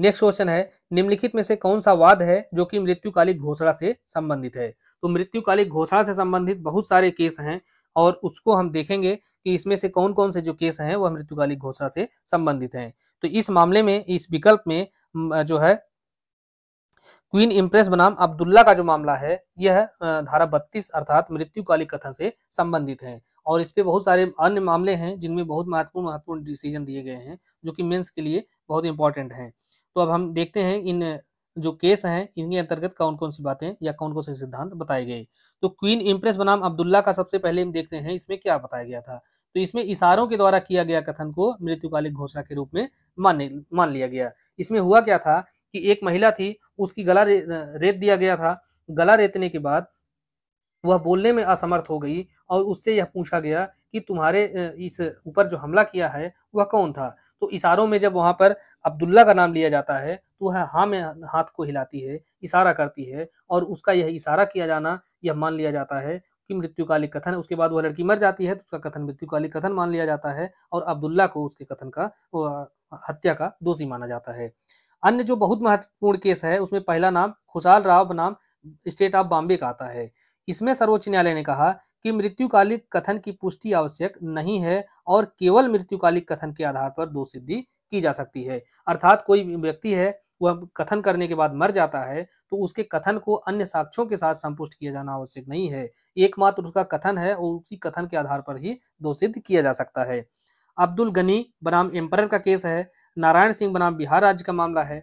Speaker 1: नेक्स्ट क्वेश्चन है निम्नलिखित में से कौन सा वाद है जो कि मृत्युकालिक घोषणा से संबंधित है तो मृत्युकालिक घोषणा से संबंधित बहुत सारे केस हैं और उसको हम देखेंगे कि इसमें से कौन कौन से जो केस हैं वह मृत्युकालिक घोषणा से संबंधित हैं तो इस मामले में इस विकल्प में जो है क्वीन इम्प्रेस बनाम अब्दुल्ला का जो मामला है यह धारा बत्तीस अर्थात मृत्युकालिक कथन से संबंधित है और इस पे बहुत सारे अन्य मामले हैं जिनमें बहुत महत्वपूर्ण महत्वपूर्ण डिसीजन दिए गए हैं जो कि मेंस के लिए बहुत इंपॉर्टेंट हैं तो अब हम देखते हैं इन जो केस हैं इनके अंतर्गत कौन कौन सी बातें या कौन कौन से सिद्धांत बताए गए तो क्वीन इम्प्रेस बनाम अब्दुल्ला का सबसे पहले हम देखते हैं इसमें क्या बताया गया था तो इसमें इशारों के द्वारा किया गया कथन को मृत्युकालिक घोषणा के रूप में मान मान लिया गया इसमें हुआ क्या था कि एक महिला थी उसकी गला रे, रेत दिया गया था गला रेतने के बाद वह बोलने में असमर्थ हो गई और उससे यह पूछा गया कि तुम्हारे इस ऊपर जो हमला किया है वह कौन था तो इशारों में जब वहाँ पर अब्दुल्ला का नाम लिया जाता है तो वह हाँ में हाथ को हिलाती है इशारा करती है और उसका यह इशारा किया जाना यह मान लिया जाता है कि मृत्युकालिक कथन उसके बाद वह लड़की मर जाती है तो उसका कथन मृत्युकालिक कथन मान लिया जाता है और अब्दुल्ला को उसके कथन का हत्या का दोषी माना जाता है अन्य जो बहुत महत्वपूर्ण केस है उसमें पहला नाम खुशाल राव नाम स्टेट ऑफ बॉम्बे का आता है इसमें सर्वोच्च न्यायालय ने कहा कि मृत्युकालिक कथन की पुष्टि आवश्यक नहीं है और केवल मृत्युकालिक कथन के आधार पर दो सिद्धि की जा सकती है अर्थात कोई व्यक्ति है वह कथन करने के बाद मर जाता है तो उसके कथन को अन्य साक्ष्यों के साथ संपुष्ट किया जाना आवश्यक नहीं है एकमात्र उसका कथन है और उसी कथन के आधार पर ही दो सिद्ध किया जा सकता है अब्दुल गनी बनाम एम्पर का केस है नारायण सिंह बनाम बिहार राज्य का मामला है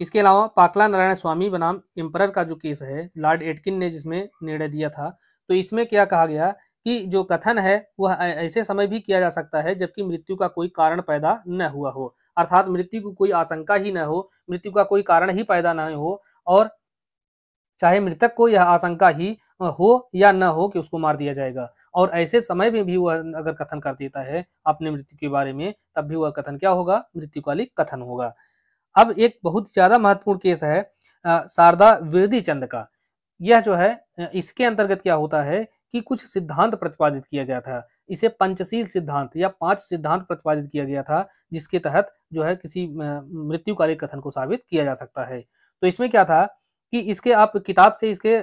Speaker 1: इसके अलावा पाकला नारायण स्वामी बनाम एम्पर का जो केस है लॉर्ड एटकिन ने जिसमें निर्णय दिया था तो इसमें क्या कहा गया कि जो कथन है वह ऐसे समय भी किया जा सकता है जबकि मृत्यु का कोई कारण पैदा न हुआ हो अर्थात मृत्यु को कोई आशंका ही न हो मृत्यु का कोई कारण ही पैदा न हो और चाहे मृतक को यह आशंका ही हो या न हो कि उसको मार दिया जाएगा और ऐसे समय में भी वह अगर कथन कर देता है अपने मृत्यु के बारे में तब भी वह कथन क्या होगा मृत्युकालिक कथन होगा अब एक बहुत ज्यादा महत्वपूर्ण केस है शारदा विरदी चंद का यह जो है इसके अंतर्गत क्या होता है कि कुछ सिद्धांत प्रतिपादित किया गया था इसे पंचशील सिद्धांत या पांच सिद्धांत प्रतिपादित किया गया था जिसके तहत जो है किसी मृत्यु काले कथन को साबित किया जा सकता है तो इसमें क्या था कि इसके आप किताब से इसके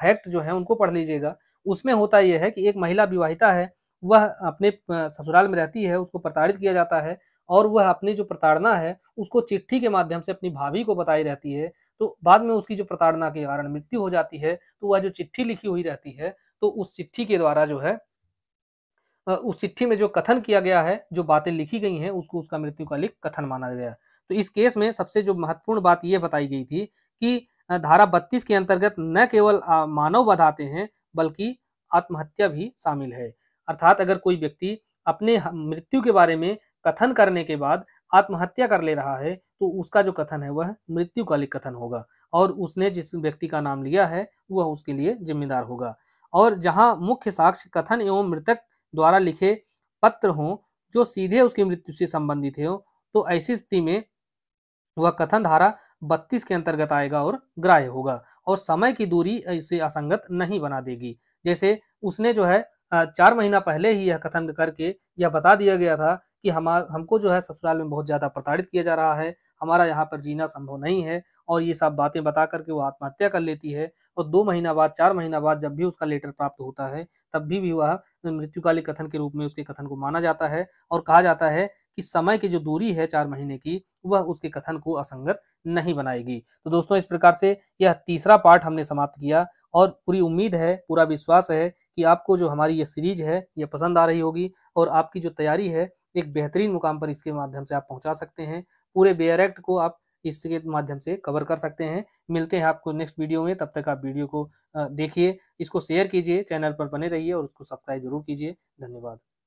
Speaker 1: फैक्ट जो है उनको पढ़ लीजिएगा उसमें होता यह है कि एक महिला विवाहिता है वह अपने ससुराल में रहती है उसको प्रताड़ित किया जाता है और वह अपनी जो प्रताड़ना है उसको चिट्ठी के माध्यम से अपनी भाभी को बताई रहती है तो बाद में उसकी जो प्रताड़ना के कारण मृत्यु हो जाती है तो वह जो चिट्ठी लिखी हुई रहती है तो उस चिट्ठी के द्वारा जो है उस चिट्ठी में जो कथन किया गया है जो बातें लिखी गई हैं उसको उसका मृत्यु का लिख कथन माना गया तो इस केस में सबसे जो महत्वपूर्ण बात यह बताई गई थी कि धारा बत्तीस के अंतर्गत न केवल मानव बधाते हैं बल्कि आत्महत्या भी शामिल है अर्थात अगर कोई व्यक्ति अपने मृत्यु के बारे में कथन करने के बाद आत्महत्या कर ले रहा है तो उसका जो कथन है वह मृत्यु कालिक कथन होगा और उसने जिस व्यक्ति का नाम लिया है वह उसके लिए जिम्मेदार होगा और जहां मुख्य साक्ष्य कथन एवं मृतक द्वारा लिखे पत्र हों जो सीधे उसकी मृत्यु से संबंधित हो तो ऐसी स्थिति में वह कथन धारा 32 के अंतर्गत आएगा और ग्राह्य होगा और समय की दूरी इसे असंगत नहीं बना देगी जैसे उसने जो है चार महीना पहले ही यह कथन करके यह बता दिया गया था कि हमार हमको जो है ससुराल में बहुत ज़्यादा प्रताड़ित किया जा रहा है हमारा यहाँ पर जीना संभव नहीं है और ये सब बातें बता करके वो आत्महत्या कर लेती है और दो महीना बाद चार महीना बाद जब भी उसका लेटर प्राप्त होता है तब भी, भी वह मृत्युकाली कथन के रूप में उसके कथन को माना जाता है और कहा जाता है कि समय की जो दूरी है चार महीने की वह उसके कथन को असंगत नहीं बनाएगी तो दोस्तों इस प्रकार से यह तीसरा पार्ट हमने समाप्त किया और पूरी उम्मीद है पूरा विश्वास है कि आपको जो हमारी ये सीरीज है ये पसंद आ रही होगी और आपकी जो तैयारी है एक बेहतरीन मुकाम पर इसके माध्यम से आप पहुंचा सकते हैं पूरे बेयर एक्ट को आप इसके माध्यम से कवर कर सकते हैं मिलते हैं आपको नेक्स्ट वीडियो में तब तक आप वीडियो को देखिए इसको शेयर कीजिए चैनल पर बने रहिए और उसको सब्सक्राइब जरूर कीजिए धन्यवाद